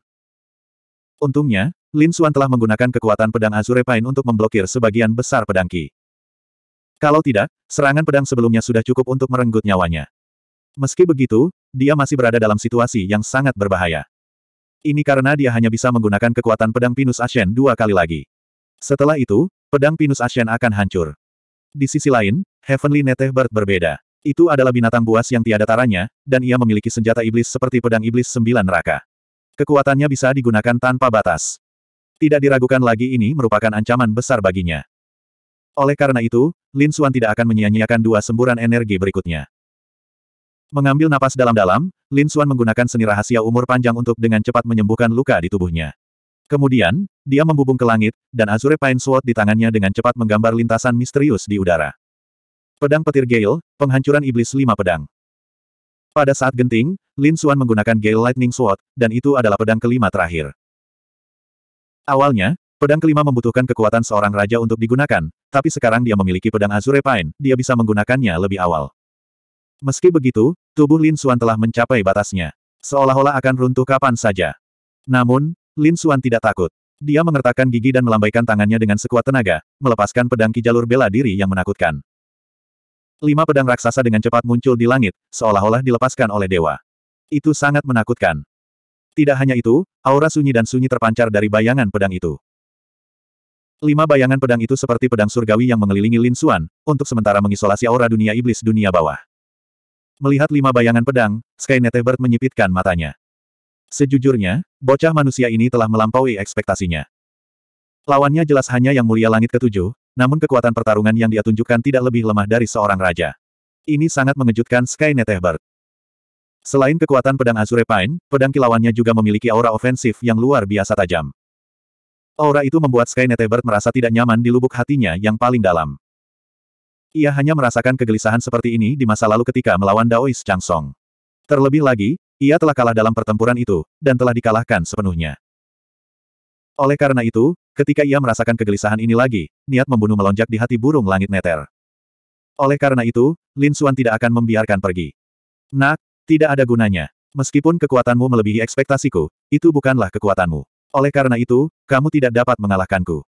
Untungnya, Lin Xuan telah menggunakan kekuatan pedang Azure Pine untuk memblokir sebagian besar pedang Ki. Kalau tidak, serangan pedang sebelumnya sudah cukup untuk merenggut nyawanya. Meski begitu, dia masih berada dalam situasi yang sangat berbahaya. Ini karena dia hanya bisa menggunakan kekuatan pedang Pinus Ashen dua kali lagi. Setelah itu, pedang Pinus Ashen akan hancur. Di sisi lain, Heavenly Netherbird berbeda. Itu adalah binatang buas yang tiada taranya, dan ia memiliki senjata iblis seperti pedang iblis sembilan neraka. Kekuatannya bisa digunakan tanpa batas. Tidak diragukan lagi ini merupakan ancaman besar baginya. Oleh karena itu, Lin Suan tidak akan menyia-nyiakan dua semburan energi berikutnya. Mengambil napas dalam-dalam, Lin Xuan menggunakan seni rahasia umur panjang untuk dengan cepat menyembuhkan luka di tubuhnya. Kemudian, dia membubung ke langit, dan Azure Pine Sword di tangannya dengan cepat menggambar lintasan misterius di udara. Pedang petir Gale, penghancuran iblis lima pedang. Pada saat genting, Lin Xuan menggunakan Gale Lightning Sword, dan itu adalah pedang kelima terakhir. Awalnya, pedang kelima membutuhkan kekuatan seorang raja untuk digunakan, tapi sekarang dia memiliki pedang Azure Pine, dia bisa menggunakannya lebih awal. Meski begitu, tubuh Lin Xuan telah mencapai batasnya. Seolah-olah akan runtuh kapan saja. Namun, Lin Xuan tidak takut. Dia mengertakkan gigi dan melambaikan tangannya dengan sekuat tenaga, melepaskan pedang ki jalur bela diri yang menakutkan. Lima pedang raksasa dengan cepat muncul di langit, seolah-olah dilepaskan oleh dewa. Itu sangat menakutkan. Tidak hanya itu, aura sunyi dan sunyi terpancar dari bayangan pedang itu. Lima bayangan pedang itu seperti pedang surgawi yang mengelilingi Lin Xuan, untuk sementara mengisolasi aura dunia iblis dunia bawah. Melihat lima bayangan pedang, Skynetebert menyipitkan matanya. Sejujurnya, bocah manusia ini telah melampaui ekspektasinya. Lawannya jelas hanya yang mulia langit ketujuh, namun kekuatan pertarungan yang dia tunjukkan tidak lebih lemah dari seorang raja. Ini sangat mengejutkan Skynetebert. Selain kekuatan pedang Azure Pine, pedang kilauannya juga memiliki aura ofensif yang luar biasa tajam. Aura itu membuat Skynetebert merasa tidak nyaman di lubuk hatinya yang paling dalam. Ia hanya merasakan kegelisahan seperti ini di masa lalu ketika melawan Daois Chang Song. Terlebih lagi, ia telah kalah dalam pertempuran itu, dan telah dikalahkan sepenuhnya. Oleh karena itu, ketika ia merasakan kegelisahan ini lagi, niat membunuh melonjak di hati burung langit neter. Oleh karena itu, Lin Xuan tidak akan membiarkan pergi. Nak, tidak ada gunanya. Meskipun kekuatanmu melebihi ekspektasiku, itu bukanlah kekuatanmu. Oleh karena itu, kamu tidak dapat mengalahkanku.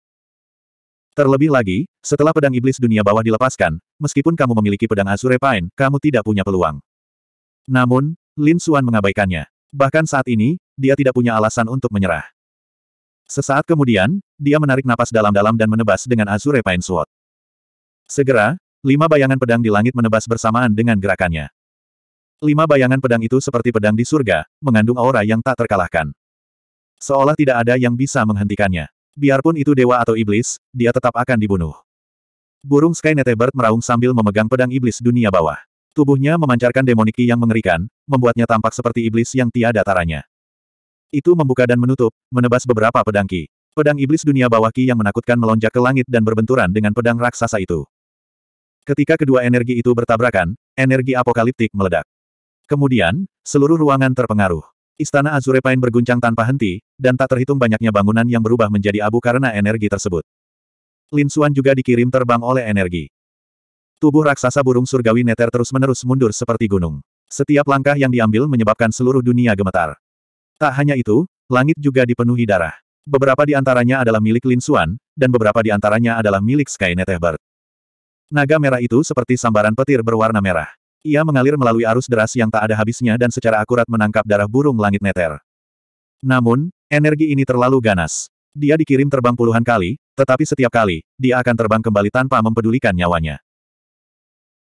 Terlebih lagi, setelah pedang iblis dunia bawah dilepaskan, meskipun kamu memiliki pedang Azure Pine, kamu tidak punya peluang. Namun, Lin Xuan mengabaikannya. Bahkan saat ini, dia tidak punya alasan untuk menyerah. Sesaat kemudian, dia menarik napas dalam-dalam dan menebas dengan Azure Pine Sword. Segera, lima bayangan pedang di langit menebas bersamaan dengan gerakannya. Lima bayangan pedang itu seperti pedang di surga, mengandung aura yang tak terkalahkan. Seolah tidak ada yang bisa menghentikannya. Biarpun itu dewa atau iblis, dia tetap akan dibunuh. Burung Sky Netebird meraung sambil memegang pedang iblis dunia bawah. Tubuhnya memancarkan demoniki yang mengerikan, membuatnya tampak seperti iblis yang tiada taranya. Itu membuka dan menutup, menebas beberapa pedang ki. Pedang iblis dunia bawah ki yang menakutkan melonjak ke langit dan berbenturan dengan pedang raksasa itu. Ketika kedua energi itu bertabrakan, energi apokaliptik meledak. Kemudian, seluruh ruangan terpengaruh. Istana Azure Pine berguncang tanpa henti, dan tak terhitung banyaknya bangunan yang berubah menjadi abu karena energi tersebut. Lin Xuan juga dikirim terbang oleh energi. Tubuh raksasa burung surgawi neter terus-menerus mundur seperti gunung. Setiap langkah yang diambil menyebabkan seluruh dunia gemetar. Tak hanya itu, langit juga dipenuhi darah. Beberapa di antaranya adalah milik Lin Xuan, dan beberapa di antaranya adalah milik Sky Netherbird. Naga merah itu seperti sambaran petir berwarna merah. Ia mengalir melalui arus deras yang tak ada habisnya dan secara akurat menangkap darah burung langit neter. Namun, energi ini terlalu ganas. Dia dikirim terbang puluhan kali, tetapi setiap kali, dia akan terbang kembali tanpa mempedulikan nyawanya.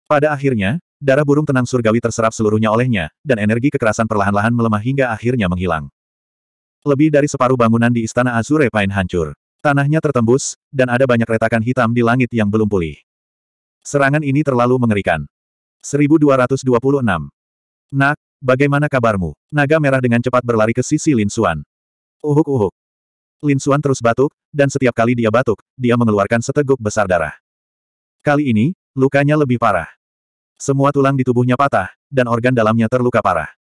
Pada akhirnya, darah burung tenang surgawi terserap seluruhnya olehnya, dan energi kekerasan perlahan-lahan melemah hingga akhirnya menghilang. Lebih dari separuh bangunan di Istana Azure Pain hancur. Tanahnya tertembus, dan ada banyak retakan hitam di langit yang belum pulih. Serangan ini terlalu mengerikan. 1226. Nak, bagaimana kabarmu? Naga merah dengan cepat berlari ke sisi Lin Xuan. Uhuk-uhuk. Lin Xuan terus batuk, dan setiap kali dia batuk, dia mengeluarkan seteguk besar darah. Kali ini, lukanya lebih parah. Semua tulang di tubuhnya patah, dan organ dalamnya terluka parah.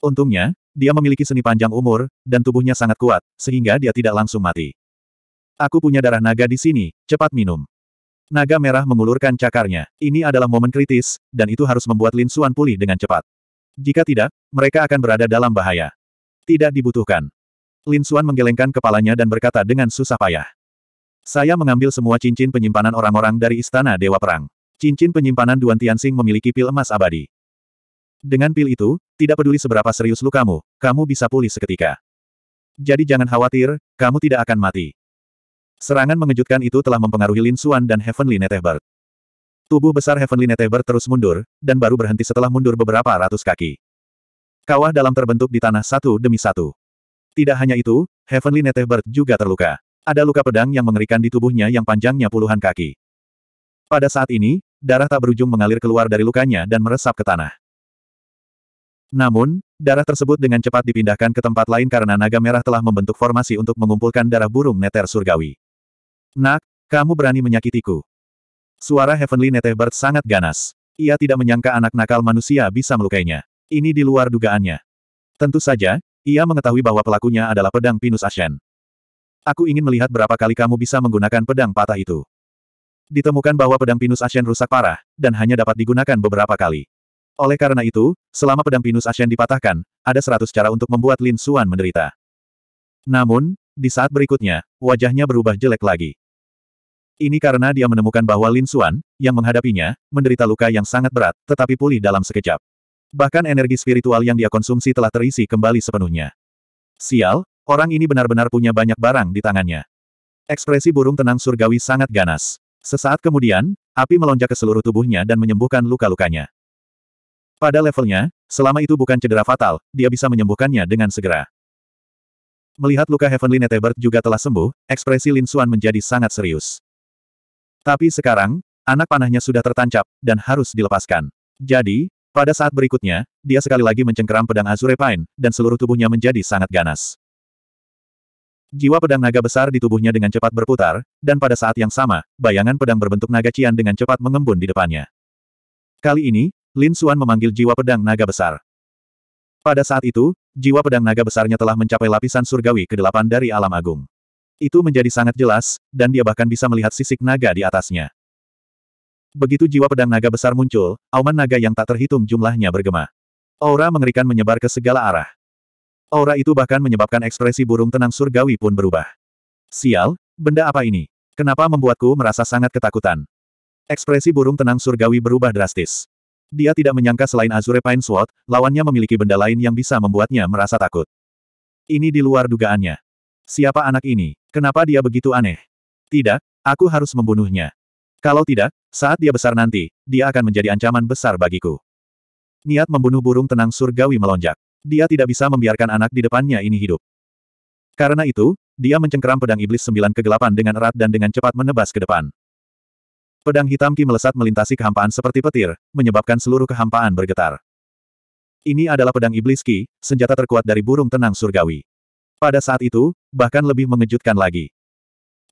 Untungnya, dia memiliki seni panjang umur, dan tubuhnya sangat kuat, sehingga dia tidak langsung mati. Aku punya darah naga di sini, cepat minum. Naga merah mengulurkan cakarnya. Ini adalah momen kritis, dan itu harus membuat Lin Suan pulih dengan cepat. Jika tidak, mereka akan berada dalam bahaya. Tidak dibutuhkan. Lin Suan menggelengkan kepalanya dan berkata dengan susah payah. Saya mengambil semua cincin penyimpanan orang-orang dari Istana Dewa Perang. Cincin penyimpanan Duan Tianxing memiliki pil emas abadi. Dengan pil itu, tidak peduli seberapa serius lukamu, kamu bisa pulih seketika. Jadi jangan khawatir, kamu tidak akan mati. Serangan mengejutkan itu telah mempengaruhi Lin Xuan dan Heavenly Netherbird. Tubuh besar Heavenly Netherbird terus mundur, dan baru berhenti setelah mundur beberapa ratus kaki. Kawah dalam terbentuk di tanah satu demi satu. Tidak hanya itu, Heavenly Netherbird juga terluka. Ada luka pedang yang mengerikan di tubuhnya yang panjangnya puluhan kaki. Pada saat ini, darah tak berujung mengalir keluar dari lukanya dan meresap ke tanah. Namun, darah tersebut dengan cepat dipindahkan ke tempat lain karena naga merah telah membentuk formasi untuk mengumpulkan darah burung neter surgawi. Nak, kamu berani menyakitiku. Suara Heavenly Netebert sangat ganas. Ia tidak menyangka anak nakal manusia bisa melukainya. Ini di luar dugaannya. Tentu saja, ia mengetahui bahwa pelakunya adalah pedang Pinus Ashen. Aku ingin melihat berapa kali kamu bisa menggunakan pedang patah itu. Ditemukan bahwa pedang Pinus Ashen rusak parah, dan hanya dapat digunakan beberapa kali. Oleh karena itu, selama pedang Pinus Ashen dipatahkan, ada seratus cara untuk membuat Lin Suan menderita. Namun, di saat berikutnya, wajahnya berubah jelek lagi. Ini karena dia menemukan bahwa Lin Xuan, yang menghadapinya, menderita luka yang sangat berat, tetapi pulih dalam sekejap. Bahkan energi spiritual yang dia konsumsi telah terisi kembali sepenuhnya. Sial, orang ini benar-benar punya banyak barang di tangannya. Ekspresi burung tenang surgawi sangat ganas. Sesaat kemudian, api melonjak ke seluruh tubuhnya dan menyembuhkan luka-lukanya. Pada levelnya, selama itu bukan cedera fatal, dia bisa menyembuhkannya dengan segera. Melihat luka Heavenly Netebert juga telah sembuh, ekspresi Lin Xuan menjadi sangat serius. Tapi sekarang, anak panahnya sudah tertancap, dan harus dilepaskan. Jadi, pada saat berikutnya, dia sekali lagi mencengkeram pedang Azure Pine, dan seluruh tubuhnya menjadi sangat ganas. Jiwa pedang naga besar di tubuhnya dengan cepat berputar, dan pada saat yang sama, bayangan pedang berbentuk naga cian dengan cepat mengembun di depannya. Kali ini, Lin Xuan memanggil jiwa pedang naga besar. Pada saat itu, jiwa pedang naga besarnya telah mencapai lapisan surgawi ke-8 dari alam agung. Itu menjadi sangat jelas, dan dia bahkan bisa melihat sisik naga di atasnya. Begitu jiwa pedang naga besar muncul, auman naga yang tak terhitung jumlahnya bergema. Aura mengerikan menyebar ke segala arah. Aura itu bahkan menyebabkan ekspresi burung tenang surgawi pun berubah. Sial, benda apa ini? Kenapa membuatku merasa sangat ketakutan? Ekspresi burung tenang surgawi berubah drastis. Dia tidak menyangka selain Azure Pine Sword, lawannya memiliki benda lain yang bisa membuatnya merasa takut. Ini di luar dugaannya. Siapa anak ini? Kenapa dia begitu aneh? Tidak, aku harus membunuhnya. Kalau tidak, saat dia besar nanti, dia akan menjadi ancaman besar bagiku. Niat membunuh burung tenang surgawi melonjak. Dia tidak bisa membiarkan anak di depannya ini hidup. Karena itu, dia mencengkeram pedang iblis sembilan kegelapan dengan erat dan dengan cepat menebas ke depan. Pedang hitam Ki melesat melintasi kehampaan seperti petir, menyebabkan seluruh kehampaan bergetar. Ini adalah pedang iblis Ki, senjata terkuat dari burung tenang surgawi. Pada saat itu, bahkan lebih mengejutkan lagi.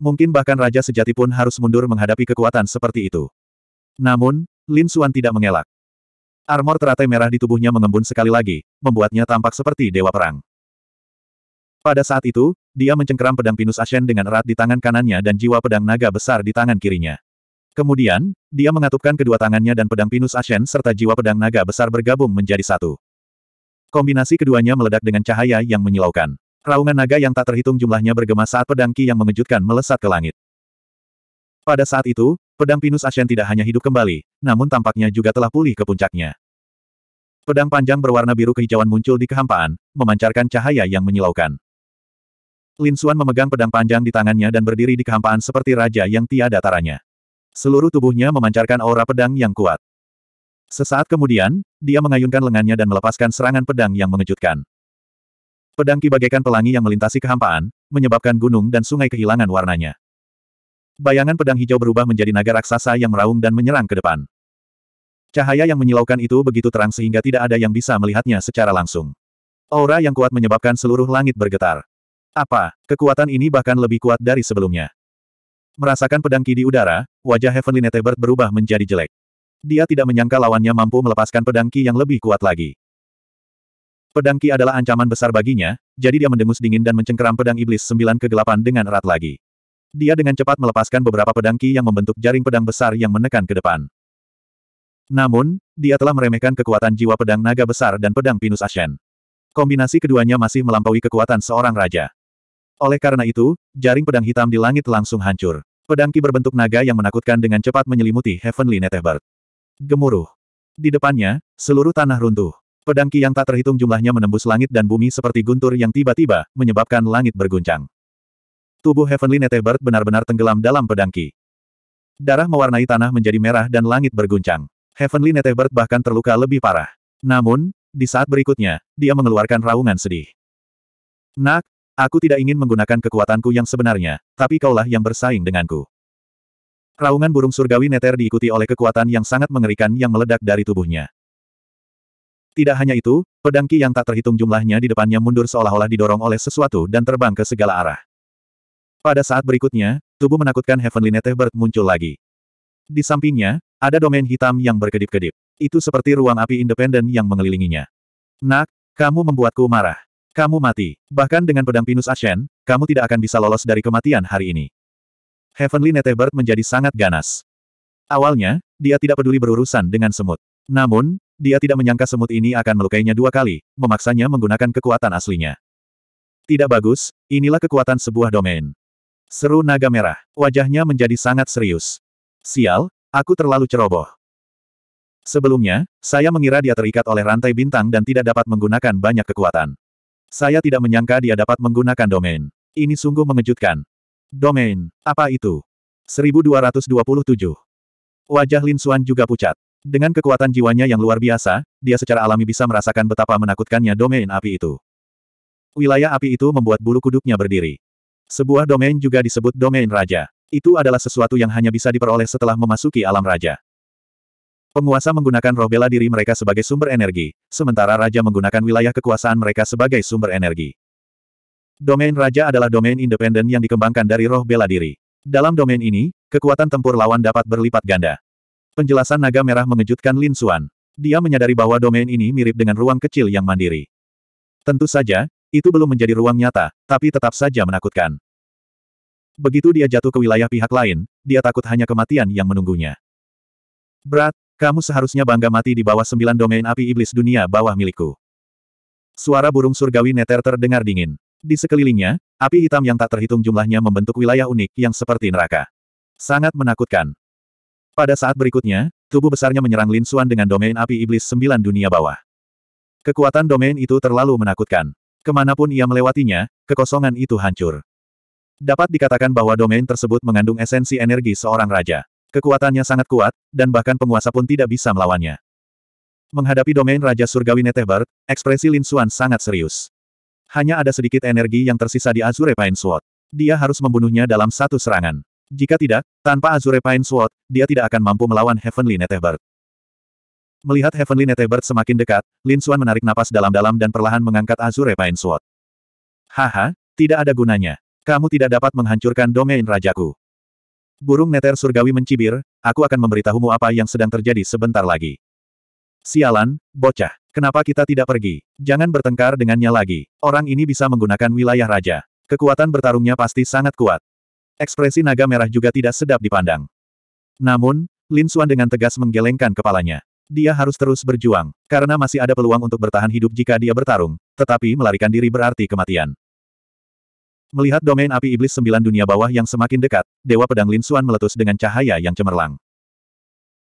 Mungkin bahkan Raja Sejati pun harus mundur menghadapi kekuatan seperti itu. Namun, Lin Xuan tidak mengelak. Armor teratai merah di tubuhnya mengembun sekali lagi, membuatnya tampak seperti dewa perang. Pada saat itu, dia mencengkeram pedang Pinus Ashen dengan erat di tangan kanannya dan jiwa pedang naga besar di tangan kirinya. Kemudian, dia mengatupkan kedua tangannya dan pedang Pinus Ashen serta jiwa pedang naga besar bergabung menjadi satu. Kombinasi keduanya meledak dengan cahaya yang menyilaukan. Raungan naga yang tak terhitung jumlahnya bergema saat pedang Ki yang mengejutkan melesat ke langit. Pada saat itu, pedang Pinus Ashen tidak hanya hidup kembali, namun tampaknya juga telah pulih ke puncaknya. Pedang panjang berwarna biru kehijauan muncul di kehampaan, memancarkan cahaya yang menyilaukan. Lin Xuan memegang pedang panjang di tangannya dan berdiri di kehampaan seperti raja yang tiada taranya. Seluruh tubuhnya memancarkan aura pedang yang kuat. Sesaat kemudian, dia mengayunkan lengannya dan melepaskan serangan pedang yang mengejutkan. Pedang Ki bagaikan pelangi yang melintasi kehampaan, menyebabkan gunung dan sungai kehilangan warnanya. Bayangan pedang hijau berubah menjadi naga raksasa yang meraung dan menyerang ke depan. Cahaya yang menyilaukan itu begitu terang sehingga tidak ada yang bisa melihatnya secara langsung. Aura yang kuat menyebabkan seluruh langit bergetar. Apa, kekuatan ini bahkan lebih kuat dari sebelumnya. Merasakan pedang ki di udara, wajah Heavenly Netebert berubah menjadi jelek. Dia tidak menyangka lawannya mampu melepaskan pedang ki yang lebih kuat lagi. Pedang Ki adalah ancaman besar baginya, jadi dia mendengus dingin dan mencengkeram pedang iblis sembilan kegelapan dengan erat lagi. Dia dengan cepat melepaskan beberapa pedang Ki yang membentuk jaring pedang besar yang menekan ke depan. Namun, dia telah meremehkan kekuatan jiwa pedang naga besar dan pedang pinus ashen. Kombinasi keduanya masih melampaui kekuatan seorang raja. Oleh karena itu, jaring pedang hitam di langit langsung hancur. Pedang Ki berbentuk naga yang menakutkan dengan cepat menyelimuti Heavenly Netherbird. Gemuruh. Di depannya, seluruh tanah runtuh. Pedang Ki yang tak terhitung jumlahnya menembus langit dan bumi seperti guntur yang tiba-tiba, menyebabkan langit berguncang. Tubuh Heavenly Netebert benar-benar tenggelam dalam pedang Ki. Darah mewarnai tanah menjadi merah dan langit berguncang. Heavenly Netebert bahkan terluka lebih parah. Namun, di saat berikutnya, dia mengeluarkan raungan sedih. Nak, aku tidak ingin menggunakan kekuatanku yang sebenarnya, tapi kaulah yang bersaing denganku. Raungan burung surgawi neter diikuti oleh kekuatan yang sangat mengerikan yang meledak dari tubuhnya. Tidak hanya itu, pedangki yang tak terhitung jumlahnya di depannya mundur seolah-olah didorong oleh sesuatu dan terbang ke segala arah. Pada saat berikutnya, tubuh menakutkan Heavenly Bird muncul lagi. Di sampingnya, ada domain hitam yang berkedip-kedip. Itu seperti ruang api independen yang mengelilinginya. Nak, kamu membuatku marah. Kamu mati. Bahkan dengan pedang Pinus Ashen, kamu tidak akan bisa lolos dari kematian hari ini. Heavenly Bird menjadi sangat ganas. Awalnya, dia tidak peduli berurusan dengan semut. Namun, dia tidak menyangka semut ini akan melukainya dua kali, memaksanya menggunakan kekuatan aslinya. Tidak bagus, inilah kekuatan sebuah domain. Seru naga merah, wajahnya menjadi sangat serius. Sial, aku terlalu ceroboh. Sebelumnya, saya mengira dia terikat oleh rantai bintang dan tidak dapat menggunakan banyak kekuatan. Saya tidak menyangka dia dapat menggunakan domain. Ini sungguh mengejutkan. Domain, apa itu? 1227. Wajah Lin Xuan juga pucat. Dengan kekuatan jiwanya yang luar biasa, dia secara alami bisa merasakan betapa menakutkannya domain api itu. Wilayah api itu membuat bulu kuduknya berdiri. Sebuah domain juga disebut domain raja. Itu adalah sesuatu yang hanya bisa diperoleh setelah memasuki alam raja. Penguasa menggunakan roh bela diri mereka sebagai sumber energi, sementara raja menggunakan wilayah kekuasaan mereka sebagai sumber energi. Domain raja adalah domain independen yang dikembangkan dari roh bela diri. Dalam domain ini, kekuatan tempur lawan dapat berlipat ganda. Penjelasan naga merah mengejutkan Lin Xuan. Dia menyadari bahwa domain ini mirip dengan ruang kecil yang mandiri. Tentu saja, itu belum menjadi ruang nyata, tapi tetap saja menakutkan. Begitu dia jatuh ke wilayah pihak lain, dia takut hanya kematian yang menunggunya. Berat, kamu seharusnya bangga mati di bawah sembilan domain api iblis dunia bawah milikku. Suara burung surgawi neter terdengar dingin. Di sekelilingnya, api hitam yang tak terhitung jumlahnya membentuk wilayah unik yang seperti neraka. Sangat menakutkan. Pada saat berikutnya, tubuh besarnya menyerang Lin Xuan dengan domain api iblis sembilan dunia bawah. Kekuatan domain itu terlalu menakutkan. Kemanapun ia melewatinya, kekosongan itu hancur. Dapat dikatakan bahwa domain tersebut mengandung esensi energi seorang raja. Kekuatannya sangat kuat, dan bahkan penguasa pun tidak bisa melawannya. Menghadapi domain Raja Surgawi Netebert, ekspresi Lin Xuan sangat serius. Hanya ada sedikit energi yang tersisa di Azure Pine Sword. Dia harus membunuhnya dalam satu serangan. Jika tidak, tanpa Azure Pine Sword, dia tidak akan mampu melawan Heavenly Netherbird. Melihat Heavenly Netherbird semakin dekat, Lin Xuan menarik napas dalam-dalam dan perlahan mengangkat Azure Pine Sword. Haha, tidak ada gunanya. Kamu tidak dapat menghancurkan domain rajaku. Burung neter surgawi mencibir, aku akan memberitahumu apa yang sedang terjadi sebentar lagi. Sialan, bocah. Kenapa kita tidak pergi? Jangan bertengkar dengannya lagi. Orang ini bisa menggunakan wilayah raja. Kekuatan bertarungnya pasti sangat kuat. Ekspresi naga merah juga tidak sedap dipandang. Namun, Lin Xuan dengan tegas menggelengkan kepalanya. Dia harus terus berjuang, karena masih ada peluang untuk bertahan hidup jika dia bertarung, tetapi melarikan diri berarti kematian. Melihat domain api iblis sembilan dunia bawah yang semakin dekat, Dewa Pedang Lin Xuan meletus dengan cahaya yang cemerlang.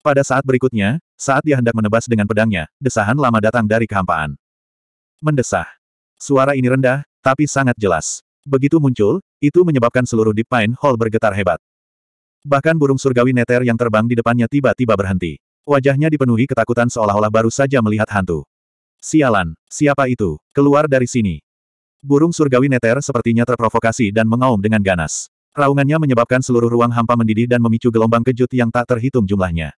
Pada saat berikutnya, saat dia hendak menebas dengan pedangnya, desahan lama datang dari kehampaan. Mendesah. Suara ini rendah, tapi sangat jelas. Begitu muncul, itu menyebabkan seluruh Deep Pine Hall bergetar hebat. Bahkan burung surgawi neter yang terbang di depannya tiba-tiba berhenti. Wajahnya dipenuhi ketakutan seolah-olah baru saja melihat hantu. Sialan, siapa itu? Keluar dari sini. Burung surgawi neter sepertinya terprovokasi dan mengaum dengan ganas. Raungannya menyebabkan seluruh ruang hampa mendidih dan memicu gelombang kejut yang tak terhitung jumlahnya.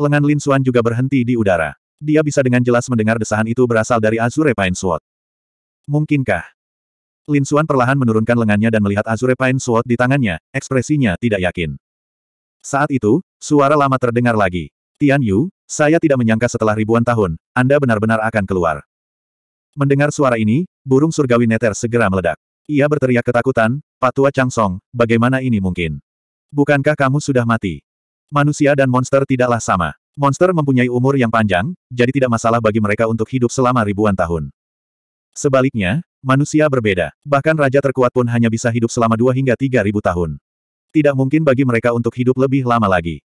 Lengan Lin Xuan juga berhenti di udara. Dia bisa dengan jelas mendengar desahan itu berasal dari Azure Pine Sword. Mungkinkah? Lin Suan perlahan menurunkan lengannya dan melihat Azure Pine Sword di tangannya, ekspresinya tidak yakin. Saat itu, suara lama terdengar lagi. Tian Yu, saya tidak menyangka setelah ribuan tahun, Anda benar-benar akan keluar. Mendengar suara ini, burung surgawi neter segera meledak. Ia berteriak ketakutan, Patua Changsong, bagaimana ini mungkin? Bukankah kamu sudah mati? Manusia dan monster tidaklah sama. Monster mempunyai umur yang panjang, jadi tidak masalah bagi mereka untuk hidup selama ribuan tahun. Sebaliknya, Manusia berbeda. Bahkan raja terkuat pun hanya bisa hidup selama dua hingga tiga ribu tahun. Tidak mungkin bagi mereka untuk hidup lebih lama lagi.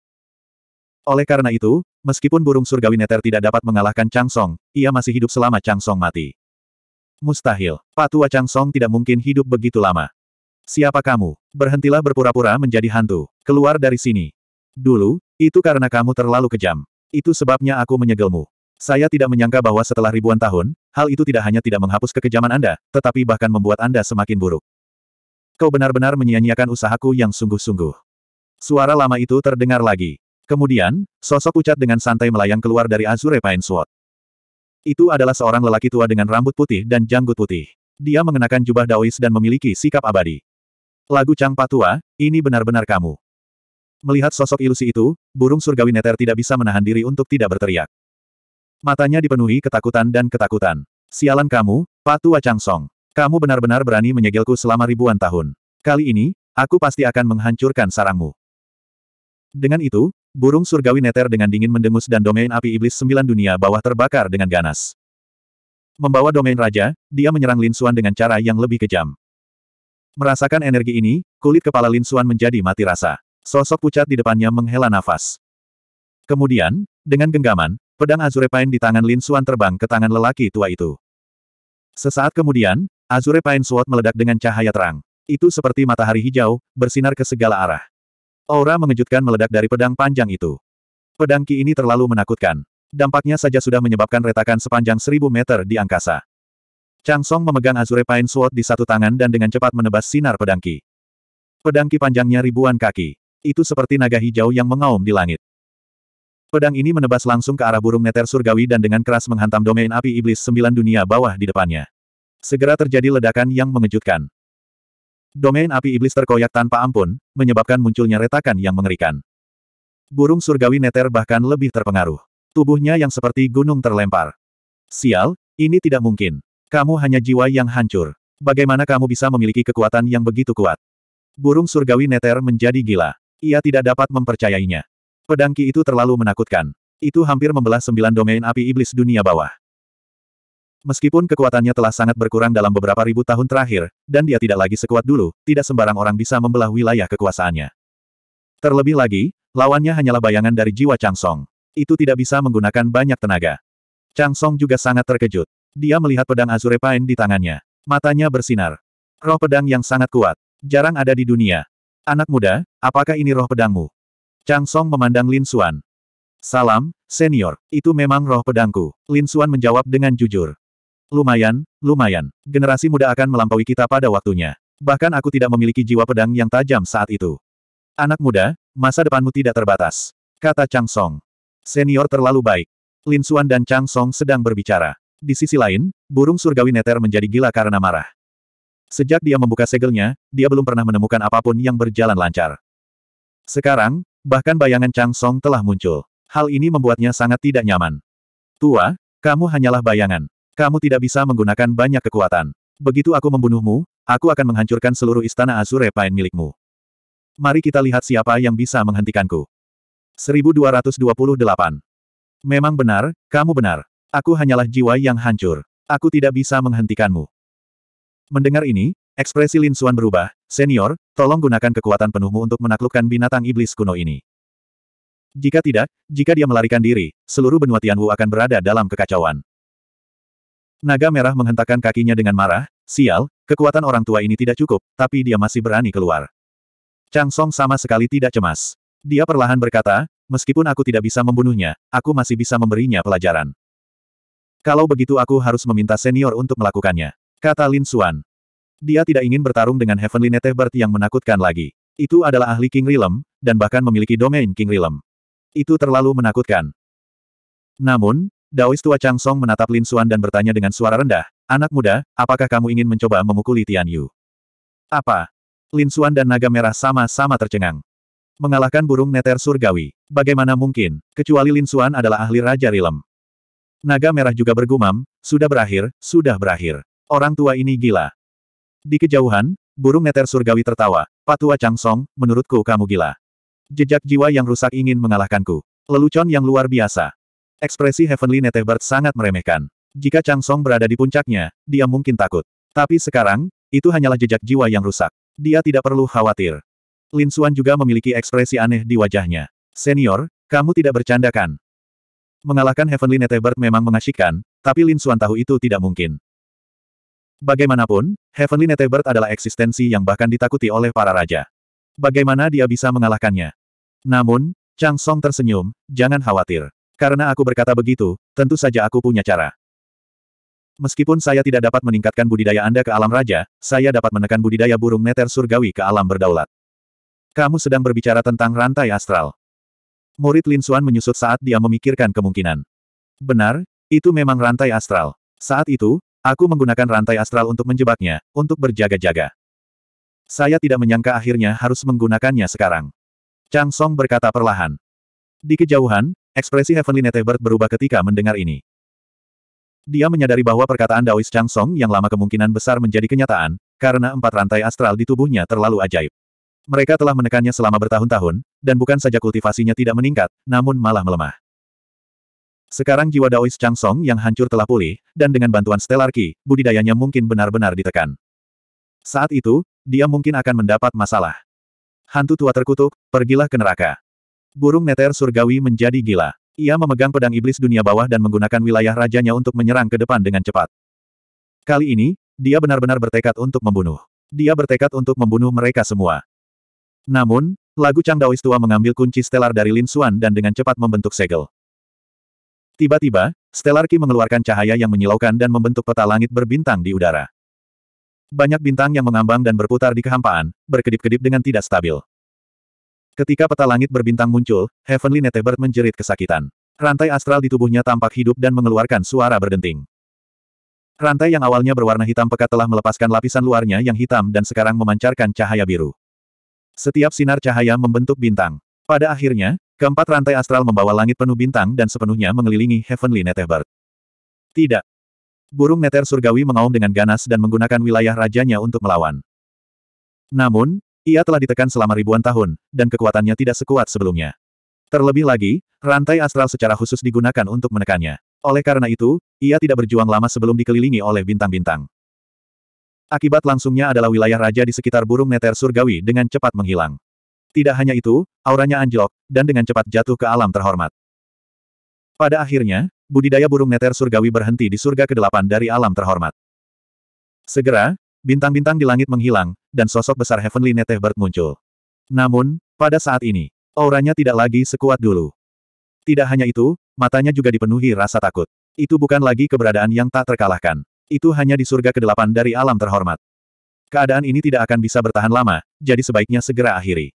Oleh karena itu, meskipun burung surgawi neter tidak dapat mengalahkan Chang Song, ia masih hidup selama Chang Song mati. Mustahil, patua Chang Song tidak mungkin hidup begitu lama. Siapa kamu? Berhentilah berpura-pura menjadi hantu. Keluar dari sini. Dulu, itu karena kamu terlalu kejam. Itu sebabnya aku menyegelmu. Saya tidak menyangka bahwa setelah ribuan tahun, hal itu tidak hanya tidak menghapus kekejaman Anda, tetapi bahkan membuat Anda semakin buruk. Kau benar-benar menyia-nyiakan usahaku yang sungguh-sungguh. Suara lama itu terdengar lagi. Kemudian, sosok pucat dengan santai melayang keluar dari Azure Pine Sword. Itu adalah seorang lelaki tua dengan rambut putih dan janggut putih. Dia mengenakan jubah daois dan memiliki sikap abadi. Lagu Chang Patua, ini benar-benar kamu. Melihat sosok ilusi itu, burung surgawi Netter tidak bisa menahan diri untuk tidak berteriak. Matanya dipenuhi ketakutan dan ketakutan. Sialan kamu, Patu Wacang Song. Kamu benar-benar berani menyegelku selama ribuan tahun. Kali ini, aku pasti akan menghancurkan sarangmu. Dengan itu, burung surgawi neter dengan dingin mendengus dan domain api iblis sembilan dunia bawah terbakar dengan ganas. Membawa domain raja, dia menyerang Lin Suan dengan cara yang lebih kejam. Merasakan energi ini, kulit kepala Lin Suan menjadi mati rasa. Sosok pucat di depannya menghela nafas. Kemudian, dengan genggaman, Pedang Azure Pain di tangan Lin Suan terbang ke tangan lelaki tua itu. Sesaat kemudian, Azure Pain Sword meledak dengan cahaya terang. Itu seperti matahari hijau, bersinar ke segala arah. Aura mengejutkan meledak dari pedang panjang itu. Pedang Ki ini terlalu menakutkan. Dampaknya saja sudah menyebabkan retakan sepanjang seribu meter di angkasa. Chang Song memegang Azure Pain Sword di satu tangan dan dengan cepat menebas sinar pedang Ki. Pedang Ki panjangnya ribuan kaki. Itu seperti naga hijau yang mengaum di langit. Pedang ini menebas langsung ke arah burung neter surgawi dan dengan keras menghantam domain api iblis sembilan dunia bawah di depannya. Segera terjadi ledakan yang mengejutkan. Domain api iblis terkoyak tanpa ampun, menyebabkan munculnya retakan yang mengerikan. Burung surgawi neter bahkan lebih terpengaruh. Tubuhnya yang seperti gunung terlempar. Sial, ini tidak mungkin. Kamu hanya jiwa yang hancur. Bagaimana kamu bisa memiliki kekuatan yang begitu kuat? Burung surgawi neter menjadi gila. Ia tidak dapat mempercayainya. Pedang Ki itu terlalu menakutkan. Itu hampir membelah sembilan domain api iblis dunia bawah. Meskipun kekuatannya telah sangat berkurang dalam beberapa ribu tahun terakhir, dan dia tidak lagi sekuat dulu, tidak sembarang orang bisa membelah wilayah kekuasaannya. Terlebih lagi, lawannya hanyalah bayangan dari jiwa Chang Song. Itu tidak bisa menggunakan banyak tenaga. Chang Song juga sangat terkejut. Dia melihat pedang Azure Pain di tangannya. Matanya bersinar. Roh pedang yang sangat kuat. Jarang ada di dunia. Anak muda, apakah ini roh pedangmu? Chang Song memandang Lin Xuan. Salam, senior, itu memang roh pedangku. Lin Xuan menjawab dengan jujur. Lumayan, lumayan. Generasi muda akan melampaui kita pada waktunya. Bahkan aku tidak memiliki jiwa pedang yang tajam saat itu. Anak muda, masa depanmu tidak terbatas. Kata Chang Song. Senior terlalu baik. Lin Xuan dan Chang Song sedang berbicara. Di sisi lain, burung surgawi neter menjadi gila karena marah. Sejak dia membuka segelnya, dia belum pernah menemukan apapun yang berjalan lancar. Sekarang, Bahkan bayangan Chang Song telah muncul. Hal ini membuatnya sangat tidak nyaman. Tua, kamu hanyalah bayangan. Kamu tidak bisa menggunakan banyak kekuatan. Begitu aku membunuhmu, aku akan menghancurkan seluruh istana Azure Pine milikmu. Mari kita lihat siapa yang bisa menghentikanku. 1228. Memang benar, kamu benar. Aku hanyalah jiwa yang hancur. Aku tidak bisa menghentikanmu. Mendengar ini, Ekspresi Lin Suan berubah, Senior, tolong gunakan kekuatan penuhmu untuk menaklukkan binatang iblis kuno ini. Jika tidak, jika dia melarikan diri, seluruh benua Tianwu akan berada dalam kekacauan. Naga merah menghentakkan kakinya dengan marah, sial, kekuatan orang tua ini tidak cukup, tapi dia masih berani keluar. Chang Song sama sekali tidak cemas. Dia perlahan berkata, meskipun aku tidak bisa membunuhnya, aku masih bisa memberinya pelajaran. Kalau begitu aku harus meminta senior untuk melakukannya. Kata Lin Suan. Dia tidak ingin bertarung dengan Heavenly Netebert yang menakutkan lagi. Itu adalah ahli King Realm, dan bahkan memiliki domain King Realm. Itu terlalu menakutkan. Namun, Daois tua Chang Song menatap Lin Xuan dan bertanya dengan suara rendah, Anak muda, apakah kamu ingin mencoba memukuli Tian Yu? Apa? Lin Xuan dan Naga Merah sama-sama tercengang. Mengalahkan burung neter surgawi. Bagaimana mungkin, kecuali Lin Xuan adalah ahli Raja Rilem. Naga Merah juga bergumam, sudah berakhir, sudah berakhir. Orang tua ini gila. Di kejauhan, burung neter surgawi tertawa. Patua Changsong, menurutku kamu gila. Jejak jiwa yang rusak ingin mengalahkanku. Lelucon yang luar biasa. Ekspresi Heavenly Netebert sangat meremehkan. Jika Changsong berada di puncaknya, dia mungkin takut. Tapi sekarang, itu hanyalah jejak jiwa yang rusak. Dia tidak perlu khawatir. Lin Xuan juga memiliki ekspresi aneh di wajahnya. Senior, kamu tidak bercanda kan? Mengalahkan Heavenly Netebert memang mengasyikkan, tapi Lin Xuan tahu itu tidak mungkin. Bagaimanapun, Heavenly Netebert adalah eksistensi yang bahkan ditakuti oleh para raja. Bagaimana dia bisa mengalahkannya? Namun, Chang Song tersenyum, jangan khawatir. Karena aku berkata begitu, tentu saja aku punya cara. Meskipun saya tidak dapat meningkatkan budidaya Anda ke alam raja, saya dapat menekan budidaya burung neter surgawi ke alam berdaulat. Kamu sedang berbicara tentang rantai astral. Murid Lin Xuan menyusut saat dia memikirkan kemungkinan. Benar, itu memang rantai astral. Saat itu, Aku menggunakan rantai astral untuk menjebaknya, untuk berjaga-jaga. Saya tidak menyangka akhirnya harus menggunakannya sekarang. Chang Song berkata perlahan. Di kejauhan, ekspresi Heavenly Netebert berubah ketika mendengar ini. Dia menyadari bahwa perkataan Daois Chang Song yang lama kemungkinan besar menjadi kenyataan, karena empat rantai astral di tubuhnya terlalu ajaib. Mereka telah menekannya selama bertahun-tahun, dan bukan saja kultivasinya tidak meningkat, namun malah melemah. Sekarang jiwa Daois Chang Song yang hancur telah pulih, dan dengan bantuan Stellar Ki, budidayanya mungkin benar-benar ditekan. Saat itu, dia mungkin akan mendapat masalah. Hantu tua terkutuk, pergilah ke neraka. Burung neter surgawi menjadi gila. Ia memegang pedang iblis dunia bawah dan menggunakan wilayah rajanya untuk menyerang ke depan dengan cepat. Kali ini, dia benar-benar bertekad untuk membunuh. Dia bertekad untuk membunuh mereka semua. Namun, lagu Chang Daois tua mengambil kunci stelar dari Lin Xuan dan dengan cepat membentuk segel. Tiba-tiba, Stellarki mengeluarkan cahaya yang menyilaukan dan membentuk peta langit berbintang di udara. Banyak bintang yang mengambang dan berputar di kehampaan, berkedip-kedip dengan tidak stabil. Ketika peta langit berbintang muncul, Heavenly Netebird menjerit kesakitan. Rantai astral di tubuhnya tampak hidup dan mengeluarkan suara berdenting. Rantai yang awalnya berwarna hitam pekat telah melepaskan lapisan luarnya yang hitam dan sekarang memancarkan cahaya biru. Setiap sinar cahaya membentuk bintang. Pada akhirnya, Keempat rantai astral membawa langit penuh bintang dan sepenuhnya mengelilingi Heavenly Netherbird. Tidak. Burung neter surgawi mengaum dengan ganas dan menggunakan wilayah rajanya untuk melawan. Namun, ia telah ditekan selama ribuan tahun, dan kekuatannya tidak sekuat sebelumnya. Terlebih lagi, rantai astral secara khusus digunakan untuk menekannya. Oleh karena itu, ia tidak berjuang lama sebelum dikelilingi oleh bintang-bintang. Akibat langsungnya adalah wilayah raja di sekitar burung neter surgawi dengan cepat menghilang. Tidak hanya itu, auranya anjlok, dan dengan cepat jatuh ke alam terhormat. Pada akhirnya, budidaya burung neter surgawi berhenti di surga ke-8 dari alam terhormat. Segera, bintang-bintang di langit menghilang, dan sosok besar Heavenly Bird muncul. Namun, pada saat ini, auranya tidak lagi sekuat dulu. Tidak hanya itu, matanya juga dipenuhi rasa takut. Itu bukan lagi keberadaan yang tak terkalahkan. Itu hanya di surga ke-8 dari alam terhormat. Keadaan ini tidak akan bisa bertahan lama, jadi sebaiknya segera akhiri.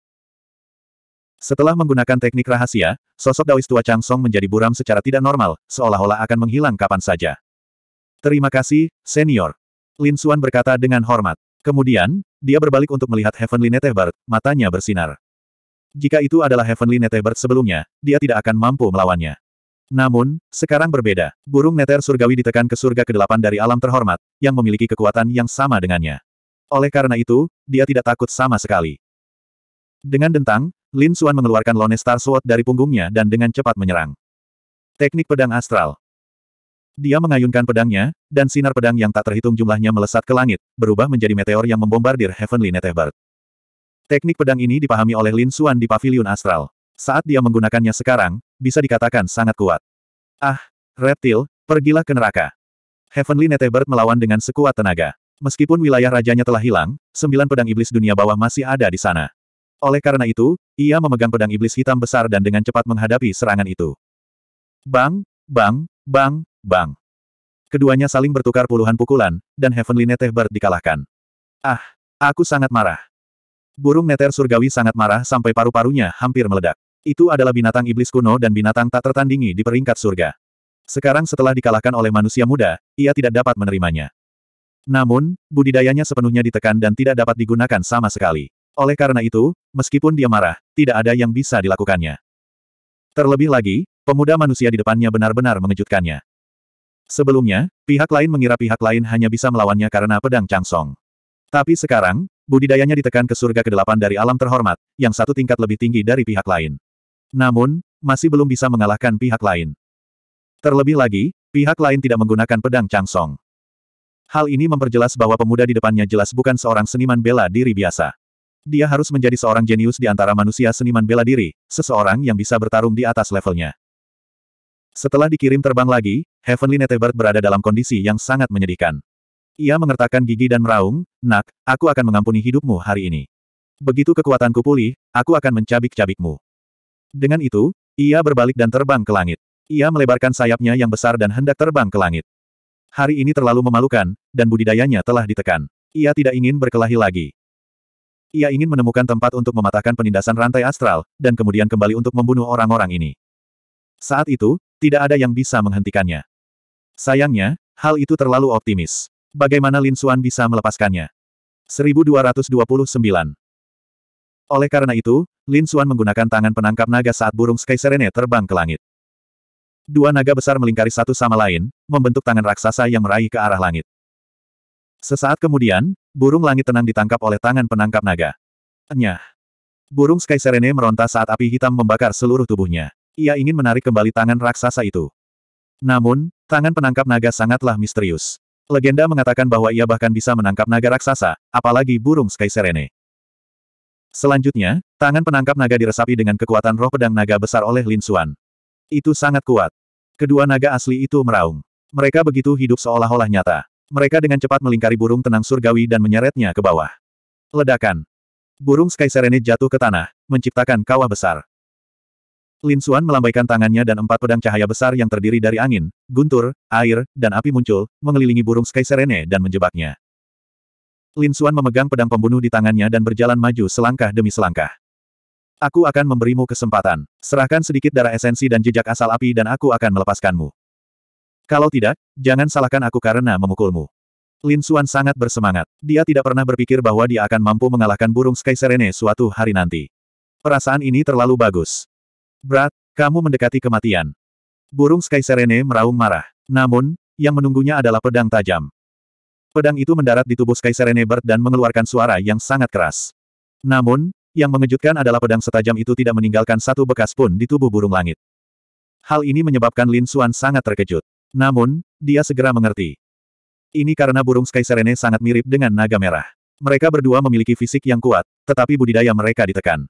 Setelah menggunakan teknik rahasia, sosok Daois tua Chang Song menjadi buram secara tidak normal, seolah-olah akan menghilang kapan saja. Terima kasih, senior. Lin Xuan berkata dengan hormat. Kemudian, dia berbalik untuk melihat Heavenly Netherbird, matanya bersinar. Jika itu adalah Heavenly Netherbird sebelumnya, dia tidak akan mampu melawannya. Namun, sekarang berbeda. Burung neter surgawi ditekan ke surga ke kedelapan dari alam terhormat, yang memiliki kekuatan yang sama dengannya. Oleh karena itu, dia tidak takut sama sekali. Dengan dentang, Lin Xuan mengeluarkan Lone Star Sword dari punggungnya dan dengan cepat menyerang. Teknik pedang astral. Dia mengayunkan pedangnya, dan sinar pedang yang tak terhitung jumlahnya melesat ke langit, berubah menjadi meteor yang membombardir Heavenly Netherbird. Teknik pedang ini dipahami oleh Lin Xuan di Paviliun Astral. Saat dia menggunakannya sekarang, bisa dikatakan sangat kuat. Ah, reptil, pergilah ke neraka. Heavenly Netherbird melawan dengan sekuat tenaga. Meskipun wilayah rajanya telah hilang, sembilan pedang iblis dunia bawah masih ada di sana. Oleh karena itu, ia memegang pedang iblis hitam besar dan dengan cepat menghadapi serangan itu. Bang, bang, bang, bang. Keduanya saling bertukar puluhan pukulan, dan Heavenly Netehbert dikalahkan. Ah, aku sangat marah. Burung neter surgawi sangat marah sampai paru-parunya hampir meledak. Itu adalah binatang iblis kuno dan binatang tak tertandingi di peringkat surga. Sekarang setelah dikalahkan oleh manusia muda, ia tidak dapat menerimanya. Namun, budidayanya sepenuhnya ditekan dan tidak dapat digunakan sama sekali. Oleh karena itu, meskipun dia marah, tidak ada yang bisa dilakukannya. Terlebih lagi, pemuda manusia di depannya benar-benar mengejutkannya. Sebelumnya, pihak lain mengira pihak lain hanya bisa melawannya karena pedang Changsong. Tapi sekarang, budidayanya ditekan ke surga kedelapan dari alam terhormat, yang satu tingkat lebih tinggi dari pihak lain. Namun, masih belum bisa mengalahkan pihak lain. Terlebih lagi, pihak lain tidak menggunakan pedang Changsong. Hal ini memperjelas bahwa pemuda di depannya jelas bukan seorang seniman bela diri biasa. Dia harus menjadi seorang jenius di antara manusia seniman bela diri, seseorang yang bisa bertarung di atas levelnya. Setelah dikirim terbang lagi, Heavenly Netebert berada dalam kondisi yang sangat menyedihkan. Ia mengertakkan gigi dan meraung, Nak, aku akan mengampuni hidupmu hari ini. Begitu kekuatanku pulih, aku akan mencabik-cabikmu. Dengan itu, ia berbalik dan terbang ke langit. Ia melebarkan sayapnya yang besar dan hendak terbang ke langit. Hari ini terlalu memalukan, dan budidayanya telah ditekan. Ia tidak ingin berkelahi lagi. Ia ingin menemukan tempat untuk mematahkan penindasan rantai astral, dan kemudian kembali untuk membunuh orang-orang ini. Saat itu, tidak ada yang bisa menghentikannya. Sayangnya, hal itu terlalu optimis. Bagaimana Lin Xuan bisa melepaskannya? 1229 Oleh karena itu, Lin Xuan menggunakan tangan penangkap naga saat burung Sky Serene terbang ke langit. Dua naga besar melingkari satu sama lain, membentuk tangan raksasa yang meraih ke arah langit. Sesaat kemudian, Burung langit tenang ditangkap oleh tangan penangkap naga. Nyah. Burung Sky Serene meronta saat api hitam membakar seluruh tubuhnya. Ia ingin menarik kembali tangan raksasa itu. Namun, tangan penangkap naga sangatlah misterius. Legenda mengatakan bahwa ia bahkan bisa menangkap naga raksasa, apalagi burung Sky Serene. Selanjutnya, tangan penangkap naga diresapi dengan kekuatan roh pedang naga besar oleh Lin Xuan. Itu sangat kuat. Kedua naga asli itu meraung. Mereka begitu hidup seolah-olah nyata. Mereka dengan cepat melingkari burung tenang surgawi dan menyeretnya ke bawah. Ledakan. Burung Sky Serene jatuh ke tanah, menciptakan kawah besar. Lin Xuan melambaikan tangannya dan empat pedang cahaya besar yang terdiri dari angin, guntur, air, dan api muncul, mengelilingi burung Sky Serene dan menjebaknya. Lin Xuan memegang pedang pembunuh di tangannya dan berjalan maju selangkah demi selangkah. Aku akan memberimu kesempatan. Serahkan sedikit darah esensi dan jejak asal api dan aku akan melepaskanmu. Kalau tidak, jangan salahkan aku karena memukulmu. Lin Xuan sangat bersemangat. Dia tidak pernah berpikir bahwa dia akan mampu mengalahkan burung Sky Serene suatu hari nanti. Perasaan ini terlalu bagus. Brat, kamu mendekati kematian. Burung Sky Serene meraung marah. Namun, yang menunggunya adalah pedang tajam. Pedang itu mendarat di tubuh Sky Serene Bird dan mengeluarkan suara yang sangat keras. Namun, yang mengejutkan adalah pedang setajam itu tidak meninggalkan satu bekas pun di tubuh burung langit. Hal ini menyebabkan Lin Xuan sangat terkejut. Namun, dia segera mengerti. Ini karena burung Sky Serene sangat mirip dengan naga merah. Mereka berdua memiliki fisik yang kuat, tetapi budidaya mereka ditekan.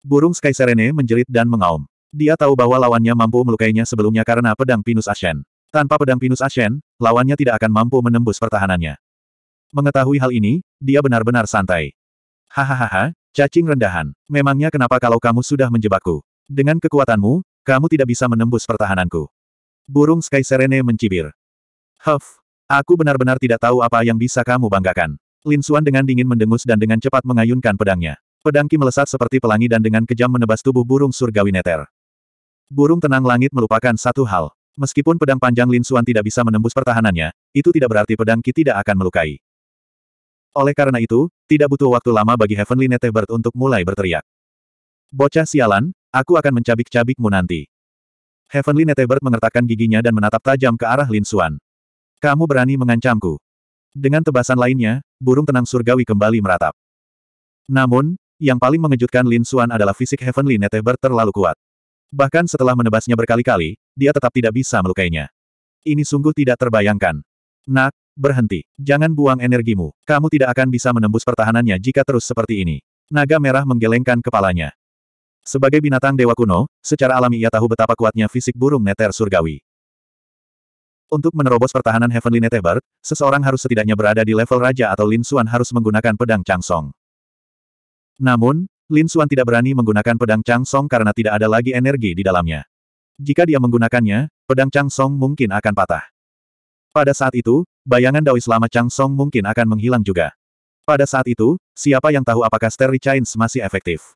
Burung Sky Serene menjerit dan mengaum. Dia tahu bahwa lawannya mampu melukainya sebelumnya karena pedang Pinus Ashen. Tanpa pedang Pinus Ashen, lawannya tidak akan mampu menembus pertahanannya. Mengetahui hal ini, dia benar-benar santai. Hahaha, cacing rendahan. Memangnya kenapa kalau kamu sudah menjebakku? Dengan kekuatanmu, kamu tidak bisa menembus pertahananku. Burung Sky Serene mencibir. Huff, aku benar-benar tidak tahu apa yang bisa kamu banggakan. Lin Suan dengan dingin mendengus dan dengan cepat mengayunkan pedangnya. Pedang Ki melesat seperti pelangi dan dengan kejam menebas tubuh burung surgawi neter. Burung tenang langit melupakan satu hal. Meskipun pedang panjang Lin Suan tidak bisa menembus pertahanannya, itu tidak berarti pedang Ki tidak akan melukai. Oleh karena itu, tidak butuh waktu lama bagi Heavenly Netebert untuk mulai berteriak. Bocah sialan, aku akan mencabik-cabikmu nanti. Heavenly Netebert mengertakkan giginya dan menatap tajam ke arah Lin Xuan. Kamu berani mengancamku. Dengan tebasan lainnya, burung tenang surgawi kembali meratap. Namun, yang paling mengejutkan Lin Xuan adalah fisik Heavenly Netebert terlalu kuat. Bahkan setelah menebasnya berkali-kali, dia tetap tidak bisa melukainya. Ini sungguh tidak terbayangkan. Nak, berhenti. Jangan buang energimu. Kamu tidak akan bisa menembus pertahanannya jika terus seperti ini. Naga merah menggelengkan kepalanya. Sebagai binatang dewa kuno, secara alami ia tahu betapa kuatnya fisik burung neter surgawi. Untuk menerobos pertahanan Heavenly Neteber, seseorang harus setidaknya berada di level raja atau Lin Xuan harus menggunakan pedang Changsong. Namun, Lin Xuan tidak berani menggunakan pedang Changsong karena tidak ada lagi energi di dalamnya. Jika dia menggunakannya, pedang Changsong mungkin akan patah. Pada saat itu, bayangan Dao Islama Changsong mungkin akan menghilang juga. Pada saat itu, siapa yang tahu apakah Sterry Chains masih efektif?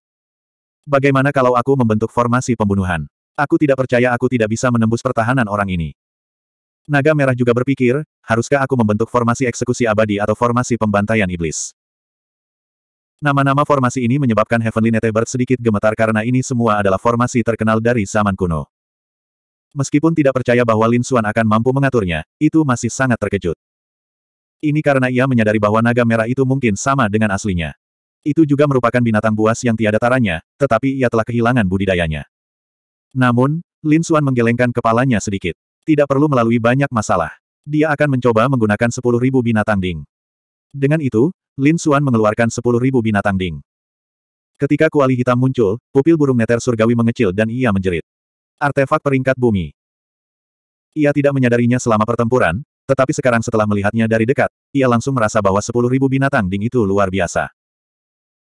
Bagaimana kalau aku membentuk formasi pembunuhan? Aku tidak percaya aku tidak bisa menembus pertahanan orang ini. Naga Merah juga berpikir, haruskah aku membentuk formasi eksekusi abadi atau formasi pembantaian iblis? Nama-nama formasi ini menyebabkan Heavenly Netebert sedikit gemetar karena ini semua adalah formasi terkenal dari zaman kuno. Meskipun tidak percaya bahwa Lin Xuan akan mampu mengaturnya, itu masih sangat terkejut. Ini karena ia menyadari bahwa naga merah itu mungkin sama dengan aslinya. Itu juga merupakan binatang buas yang tiada taranya, tetapi ia telah kehilangan budidayanya. Namun, Lin Xuan menggelengkan kepalanya sedikit. Tidak perlu melalui banyak masalah. Dia akan mencoba menggunakan 10.000 binatang ding. Dengan itu, Lin Xuan mengeluarkan 10.000 binatang ding. Ketika kuali hitam muncul, pupil burung neter surgawi mengecil dan ia menjerit. Artefak peringkat bumi. Ia tidak menyadarinya selama pertempuran, tetapi sekarang setelah melihatnya dari dekat, ia langsung merasa bahwa 10.000 binatang ding itu luar biasa.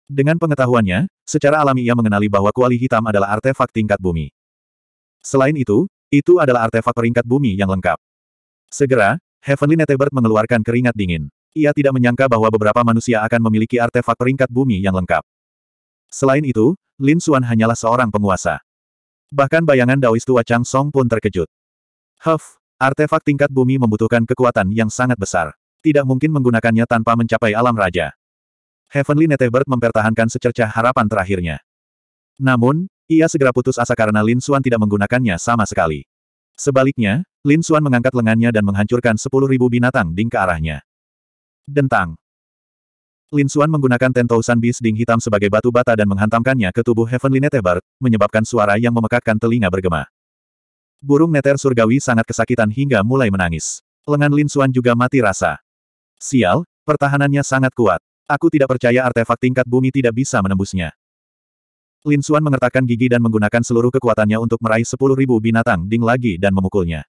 Dengan pengetahuannya, secara alami ia mengenali bahwa kuali hitam adalah artefak tingkat bumi. Selain itu, itu adalah artefak peringkat bumi yang lengkap. Segera, Heavenly Netebert mengeluarkan keringat dingin. Ia tidak menyangka bahwa beberapa manusia akan memiliki artefak peringkat bumi yang lengkap. Selain itu, Lin Xuan hanyalah seorang penguasa. Bahkan bayangan Daois tua Chang Song pun terkejut. Huff, artefak tingkat bumi membutuhkan kekuatan yang sangat besar. Tidak mungkin menggunakannya tanpa mencapai alam raja. Heavenly Netebird mempertahankan secercah harapan terakhirnya. Namun, ia segera putus asa karena Lin Xuan tidak menggunakannya sama sekali. Sebaliknya, Lin Xuan mengangkat lengannya dan menghancurkan 10.000 binatang ding ke arahnya. Dentang. Lin Xuan menggunakan Tentousan Beast Ding hitam sebagai batu bata dan menghantamkannya ke tubuh Heavenly Netebird, menyebabkan suara yang memekakkan telinga bergema. Burung neter surgawi sangat kesakitan hingga mulai menangis. Lengan Lin Xuan juga mati rasa. Sial, pertahanannya sangat kuat. Aku tidak percaya artefak tingkat bumi tidak bisa menembusnya. Lin Xuan mengertakkan gigi dan menggunakan seluruh kekuatannya untuk meraih sepuluh ribu binatang ding lagi dan memukulnya.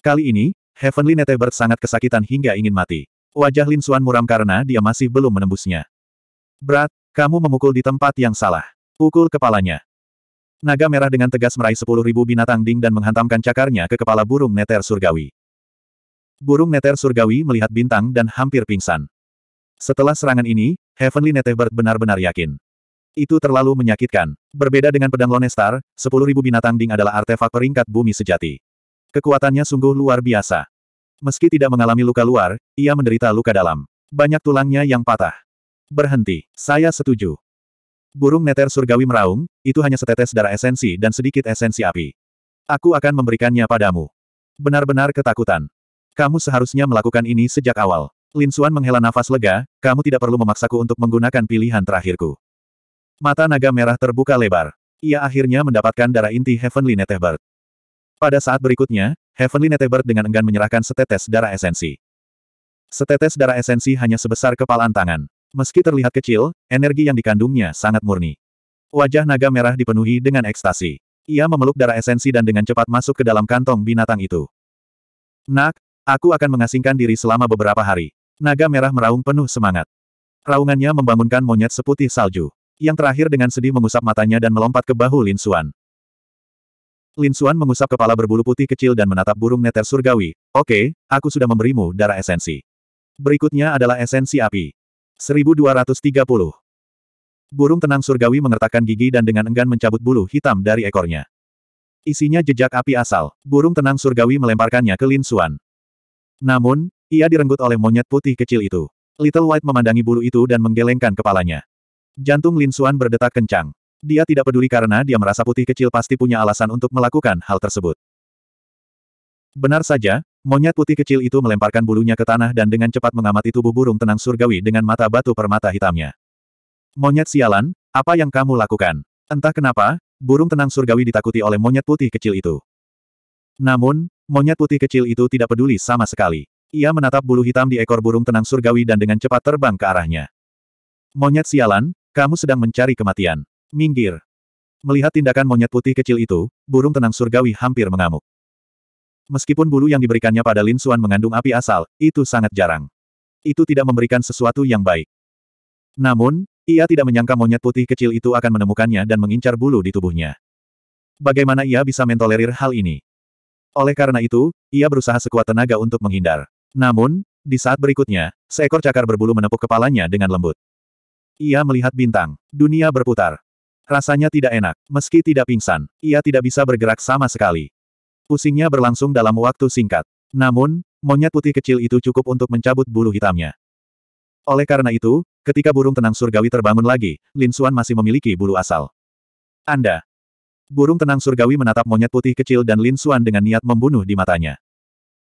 Kali ini, Heavenly Netebird sangat kesakitan hingga ingin mati. Wajah Lin Xuan muram karena dia masih belum menembusnya. Berat, kamu memukul di tempat yang salah. Pukul kepalanya. Naga merah dengan tegas meraih sepuluh ribu binatang ding dan menghantamkan cakarnya ke kepala burung neter surgawi. Burung neter surgawi melihat bintang dan hampir pingsan. Setelah serangan ini, Heavenly Netebert benar-benar yakin. Itu terlalu menyakitkan. Berbeda dengan pedang Lone Lonestar, 10.000 binatang ding adalah artefak peringkat bumi sejati. Kekuatannya sungguh luar biasa. Meski tidak mengalami luka luar, ia menderita luka dalam. Banyak tulangnya yang patah. Berhenti. Saya setuju. Burung neter surgawi meraung, itu hanya setetes darah esensi dan sedikit esensi api. Aku akan memberikannya padamu. Benar-benar ketakutan. Kamu seharusnya melakukan ini sejak awal. Lin Suan menghela nafas lega, kamu tidak perlu memaksaku untuk menggunakan pilihan terakhirku. Mata naga merah terbuka lebar. Ia akhirnya mendapatkan darah inti Heavenly Netherbird. Pada saat berikutnya, Heavenly Netherbird dengan enggan menyerahkan setetes darah esensi. Setetes darah esensi hanya sebesar kepalan tangan. Meski terlihat kecil, energi yang dikandungnya sangat murni. Wajah naga merah dipenuhi dengan ekstasi. Ia memeluk darah esensi dan dengan cepat masuk ke dalam kantong binatang itu. Nak, aku akan mengasingkan diri selama beberapa hari. Naga merah meraung penuh semangat. Raungannya membangunkan monyet seputih salju. Yang terakhir dengan sedih mengusap matanya dan melompat ke bahu Lin Xuan. Lin Xuan mengusap kepala berbulu putih kecil dan menatap burung neter surgawi. Oke, okay, aku sudah memberimu darah esensi. Berikutnya adalah esensi api. 1230. Burung tenang surgawi mengertakkan gigi dan dengan enggan mencabut bulu hitam dari ekornya. Isinya jejak api asal. Burung tenang surgawi melemparkannya ke Lin Xuan. Namun, ia direnggut oleh monyet putih kecil itu. Little White memandangi bulu itu dan menggelengkan kepalanya. Jantung Lin Xuan berdetak kencang. Dia tidak peduli karena dia merasa putih kecil pasti punya alasan untuk melakukan hal tersebut. Benar saja, monyet putih kecil itu melemparkan bulunya ke tanah dan dengan cepat mengamati tubuh burung tenang surgawi dengan mata batu permata hitamnya. Monyet sialan, apa yang kamu lakukan? Entah kenapa, burung tenang surgawi ditakuti oleh monyet putih kecil itu. Namun, monyet putih kecil itu tidak peduli sama sekali. Ia menatap bulu hitam di ekor burung tenang surgawi dan dengan cepat terbang ke arahnya. Monyet sialan, kamu sedang mencari kematian. Minggir. Melihat tindakan monyet putih kecil itu, burung tenang surgawi hampir mengamuk. Meskipun bulu yang diberikannya pada Lin Suan mengandung api asal, itu sangat jarang. Itu tidak memberikan sesuatu yang baik. Namun, ia tidak menyangka monyet putih kecil itu akan menemukannya dan mengincar bulu di tubuhnya. Bagaimana ia bisa mentolerir hal ini? Oleh karena itu, ia berusaha sekuat tenaga untuk menghindar. Namun, di saat berikutnya, seekor cakar berbulu menepuk kepalanya dengan lembut. Ia melihat bintang. Dunia berputar. Rasanya tidak enak. Meski tidak pingsan, ia tidak bisa bergerak sama sekali. Pusingnya berlangsung dalam waktu singkat. Namun, monyet putih kecil itu cukup untuk mencabut bulu hitamnya. Oleh karena itu, ketika burung tenang surgawi terbangun lagi, Lin Suan masih memiliki bulu asal. Anda. Burung tenang surgawi menatap monyet putih kecil dan Lin Suan dengan niat membunuh di matanya.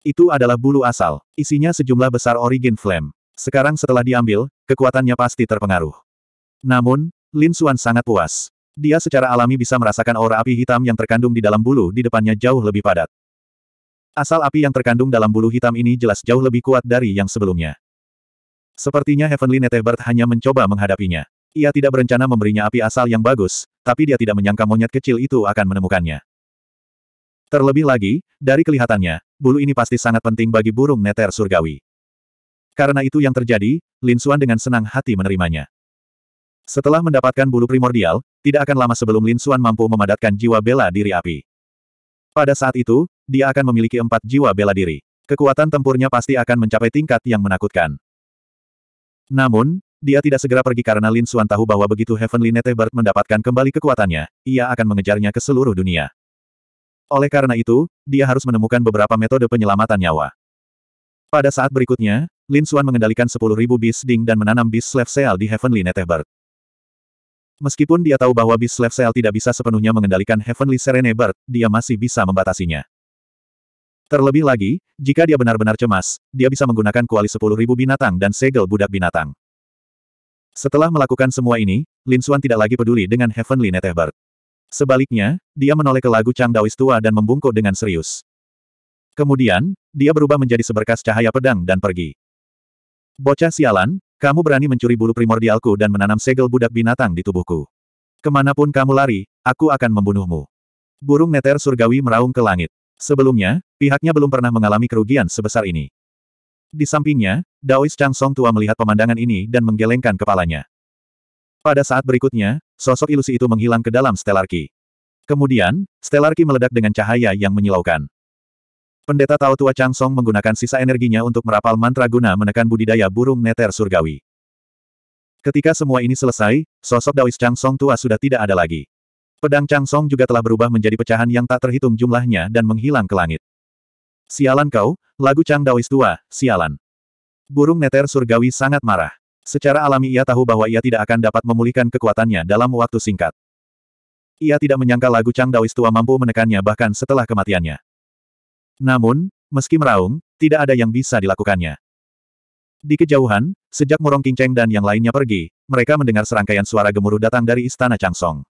Itu adalah bulu asal. Isinya sejumlah besar origin flame. Sekarang setelah diambil, kekuatannya pasti terpengaruh. Namun, Lin Xuan sangat puas. Dia secara alami bisa merasakan aura api hitam yang terkandung di dalam bulu di depannya jauh lebih padat. Asal api yang terkandung dalam bulu hitam ini jelas jauh lebih kuat dari yang sebelumnya. Sepertinya Heavenly Netebert hanya mencoba menghadapinya. Ia tidak berencana memberinya api asal yang bagus, tapi dia tidak menyangka monyet kecil itu akan menemukannya. Terlebih lagi, dari kelihatannya, bulu ini pasti sangat penting bagi burung neter surgawi. Karena itu yang terjadi, Lin Suan dengan senang hati menerimanya. Setelah mendapatkan bulu primordial, tidak akan lama sebelum Lin Suan mampu memadatkan jiwa bela diri api. Pada saat itu, dia akan memiliki empat jiwa bela diri. Kekuatan tempurnya pasti akan mencapai tingkat yang menakutkan. Namun, dia tidak segera pergi karena Lin Suan tahu bahwa begitu Heavenly Netebert mendapatkan kembali kekuatannya, ia akan mengejarnya ke seluruh dunia. Oleh karena itu, dia harus menemukan beberapa metode penyelamatan nyawa. Pada saat berikutnya, Lin Xuan mengendalikan 10.000 bis ding dan menanam bis slave seal di Heavenly Netherbird. Meskipun dia tahu bahwa bis slave seal tidak bisa sepenuhnya mengendalikan Heavenly Serene Bird, dia masih bisa membatasinya. Terlebih lagi, jika dia benar-benar cemas, dia bisa menggunakan kuali 10.000 binatang dan segel budak binatang. Setelah melakukan semua ini, Lin Xuan tidak lagi peduli dengan Heavenly Netherbird. Sebaliknya, dia menoleh ke lagu Chang Daois tua dan membungkuk dengan serius. Kemudian, dia berubah menjadi seberkas cahaya pedang dan pergi. Bocah sialan, kamu berani mencuri bulu primordialku dan menanam segel budak binatang di tubuhku. Kemanapun kamu lari, aku akan membunuhmu. Burung neter surgawi meraung ke langit. Sebelumnya, pihaknya belum pernah mengalami kerugian sebesar ini. Di sampingnya, Daois Chang Song tua melihat pemandangan ini dan menggelengkan kepalanya. Pada saat berikutnya, sosok ilusi itu menghilang ke dalam Stellarki. Kemudian, Stellarki meledak dengan cahaya yang menyilaukan. Pendeta Tao Tua Chang Song menggunakan sisa energinya untuk merapal mantra guna menekan budidaya burung neter surgawi. Ketika semua ini selesai, sosok Daois Chang Song tua sudah tidak ada lagi. Pedang Chang Song juga telah berubah menjadi pecahan yang tak terhitung jumlahnya dan menghilang ke langit. Sialan kau, lagu Chang Daois tua, sialan. Burung neter surgawi sangat marah. Secara alami ia tahu bahwa ia tidak akan dapat memulihkan kekuatannya dalam waktu singkat. Ia tidak menyangka lagu Chang Daois tua mampu menekannya bahkan setelah kematiannya. Namun, meski meraung, tidak ada yang bisa dilakukannya. Di kejauhan, sejak Murong Kingceng dan yang lainnya pergi, mereka mendengar serangkaian suara gemuruh datang dari istana Changsong.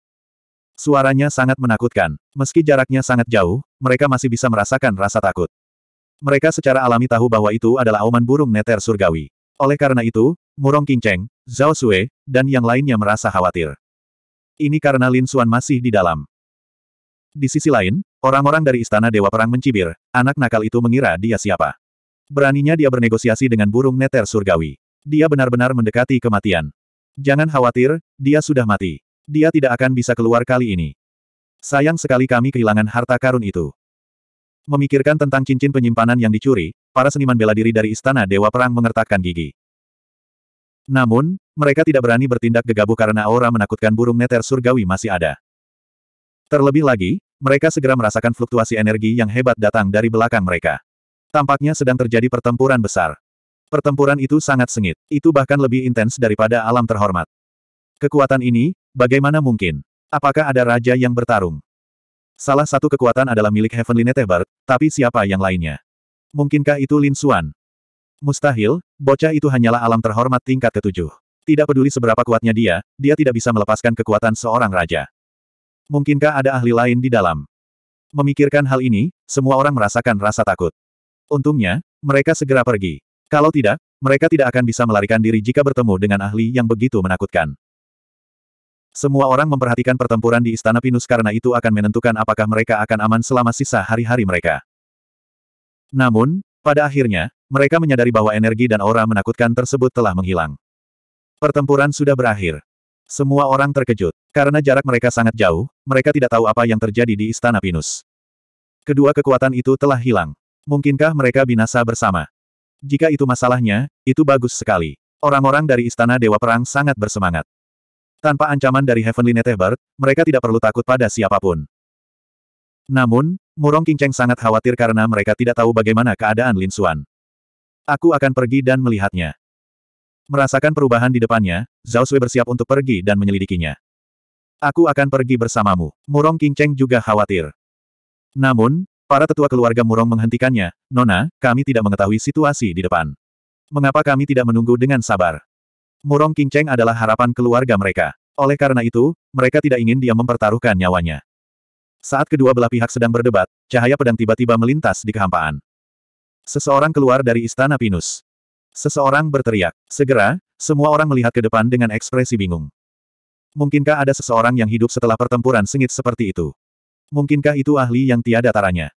Suaranya sangat menakutkan. Meski jaraknya sangat jauh, mereka masih bisa merasakan rasa takut. Mereka secara alami tahu bahwa itu adalah auman burung neter surgawi. Oleh karena itu, Murong Qingcheng, Zhao Sue, dan yang lainnya merasa khawatir. Ini karena Lin Xuan masih di dalam. Di sisi lain, orang-orang dari Istana Dewa Perang mencibir, anak nakal itu mengira dia siapa. Beraninya dia bernegosiasi dengan burung neter surgawi. Dia benar-benar mendekati kematian. Jangan khawatir, dia sudah mati. Dia tidak akan bisa keluar kali ini. Sayang sekali kami kehilangan harta karun itu. Memikirkan tentang cincin penyimpanan yang dicuri, para seniman bela diri dari Istana Dewa Perang mengertakkan gigi. Namun, mereka tidak berani bertindak gegabah karena aura menakutkan burung neter surgawi masih ada. Terlebih lagi, mereka segera merasakan fluktuasi energi yang hebat datang dari belakang mereka. Tampaknya sedang terjadi pertempuran besar. Pertempuran itu sangat sengit, itu bahkan lebih intens daripada alam terhormat. Kekuatan ini, bagaimana mungkin? Apakah ada raja yang bertarung? Salah satu kekuatan adalah milik Heavenly Netebar, tapi siapa yang lainnya? Mungkinkah itu Lin Xuan? Mustahil, bocah itu hanyalah alam terhormat tingkat ketujuh. Tidak peduli seberapa kuatnya dia, dia tidak bisa melepaskan kekuatan seorang raja. Mungkinkah ada ahli lain di dalam? Memikirkan hal ini, semua orang merasakan rasa takut. Untungnya, mereka segera pergi. Kalau tidak, mereka tidak akan bisa melarikan diri jika bertemu dengan ahli yang begitu menakutkan. Semua orang memperhatikan pertempuran di Istana Pinus karena itu akan menentukan apakah mereka akan aman selama sisa hari-hari mereka. Namun, pada akhirnya, mereka menyadari bahwa energi dan aura menakutkan tersebut telah menghilang. Pertempuran sudah berakhir. Semua orang terkejut. Karena jarak mereka sangat jauh, mereka tidak tahu apa yang terjadi di Istana Pinus. Kedua kekuatan itu telah hilang. Mungkinkah mereka binasa bersama? Jika itu masalahnya, itu bagus sekali. Orang-orang dari Istana Dewa Perang sangat bersemangat. Tanpa ancaman dari Heavenly Netherbird, mereka tidak perlu takut pada siapapun. Namun, Murong Cheng sangat khawatir karena mereka tidak tahu bagaimana keadaan Lin Xuan. Aku akan pergi dan melihatnya. Merasakan perubahan di depannya, Zhao Sui bersiap untuk pergi dan menyelidikinya. Aku akan pergi bersamamu. Murong Cheng juga khawatir. Namun, para tetua keluarga Murong menghentikannya, Nona, kami tidak mengetahui situasi di depan. Mengapa kami tidak menunggu dengan sabar? Murong King adalah harapan keluarga mereka. Oleh karena itu, mereka tidak ingin dia mempertaruhkan nyawanya. Saat kedua belah pihak sedang berdebat, cahaya pedang tiba-tiba melintas di kehampaan. Seseorang keluar dari istana Pinus. Seseorang berteriak. Segera, semua orang melihat ke depan dengan ekspresi bingung. Mungkinkah ada seseorang yang hidup setelah pertempuran sengit seperti itu? Mungkinkah itu ahli yang tiada taranya?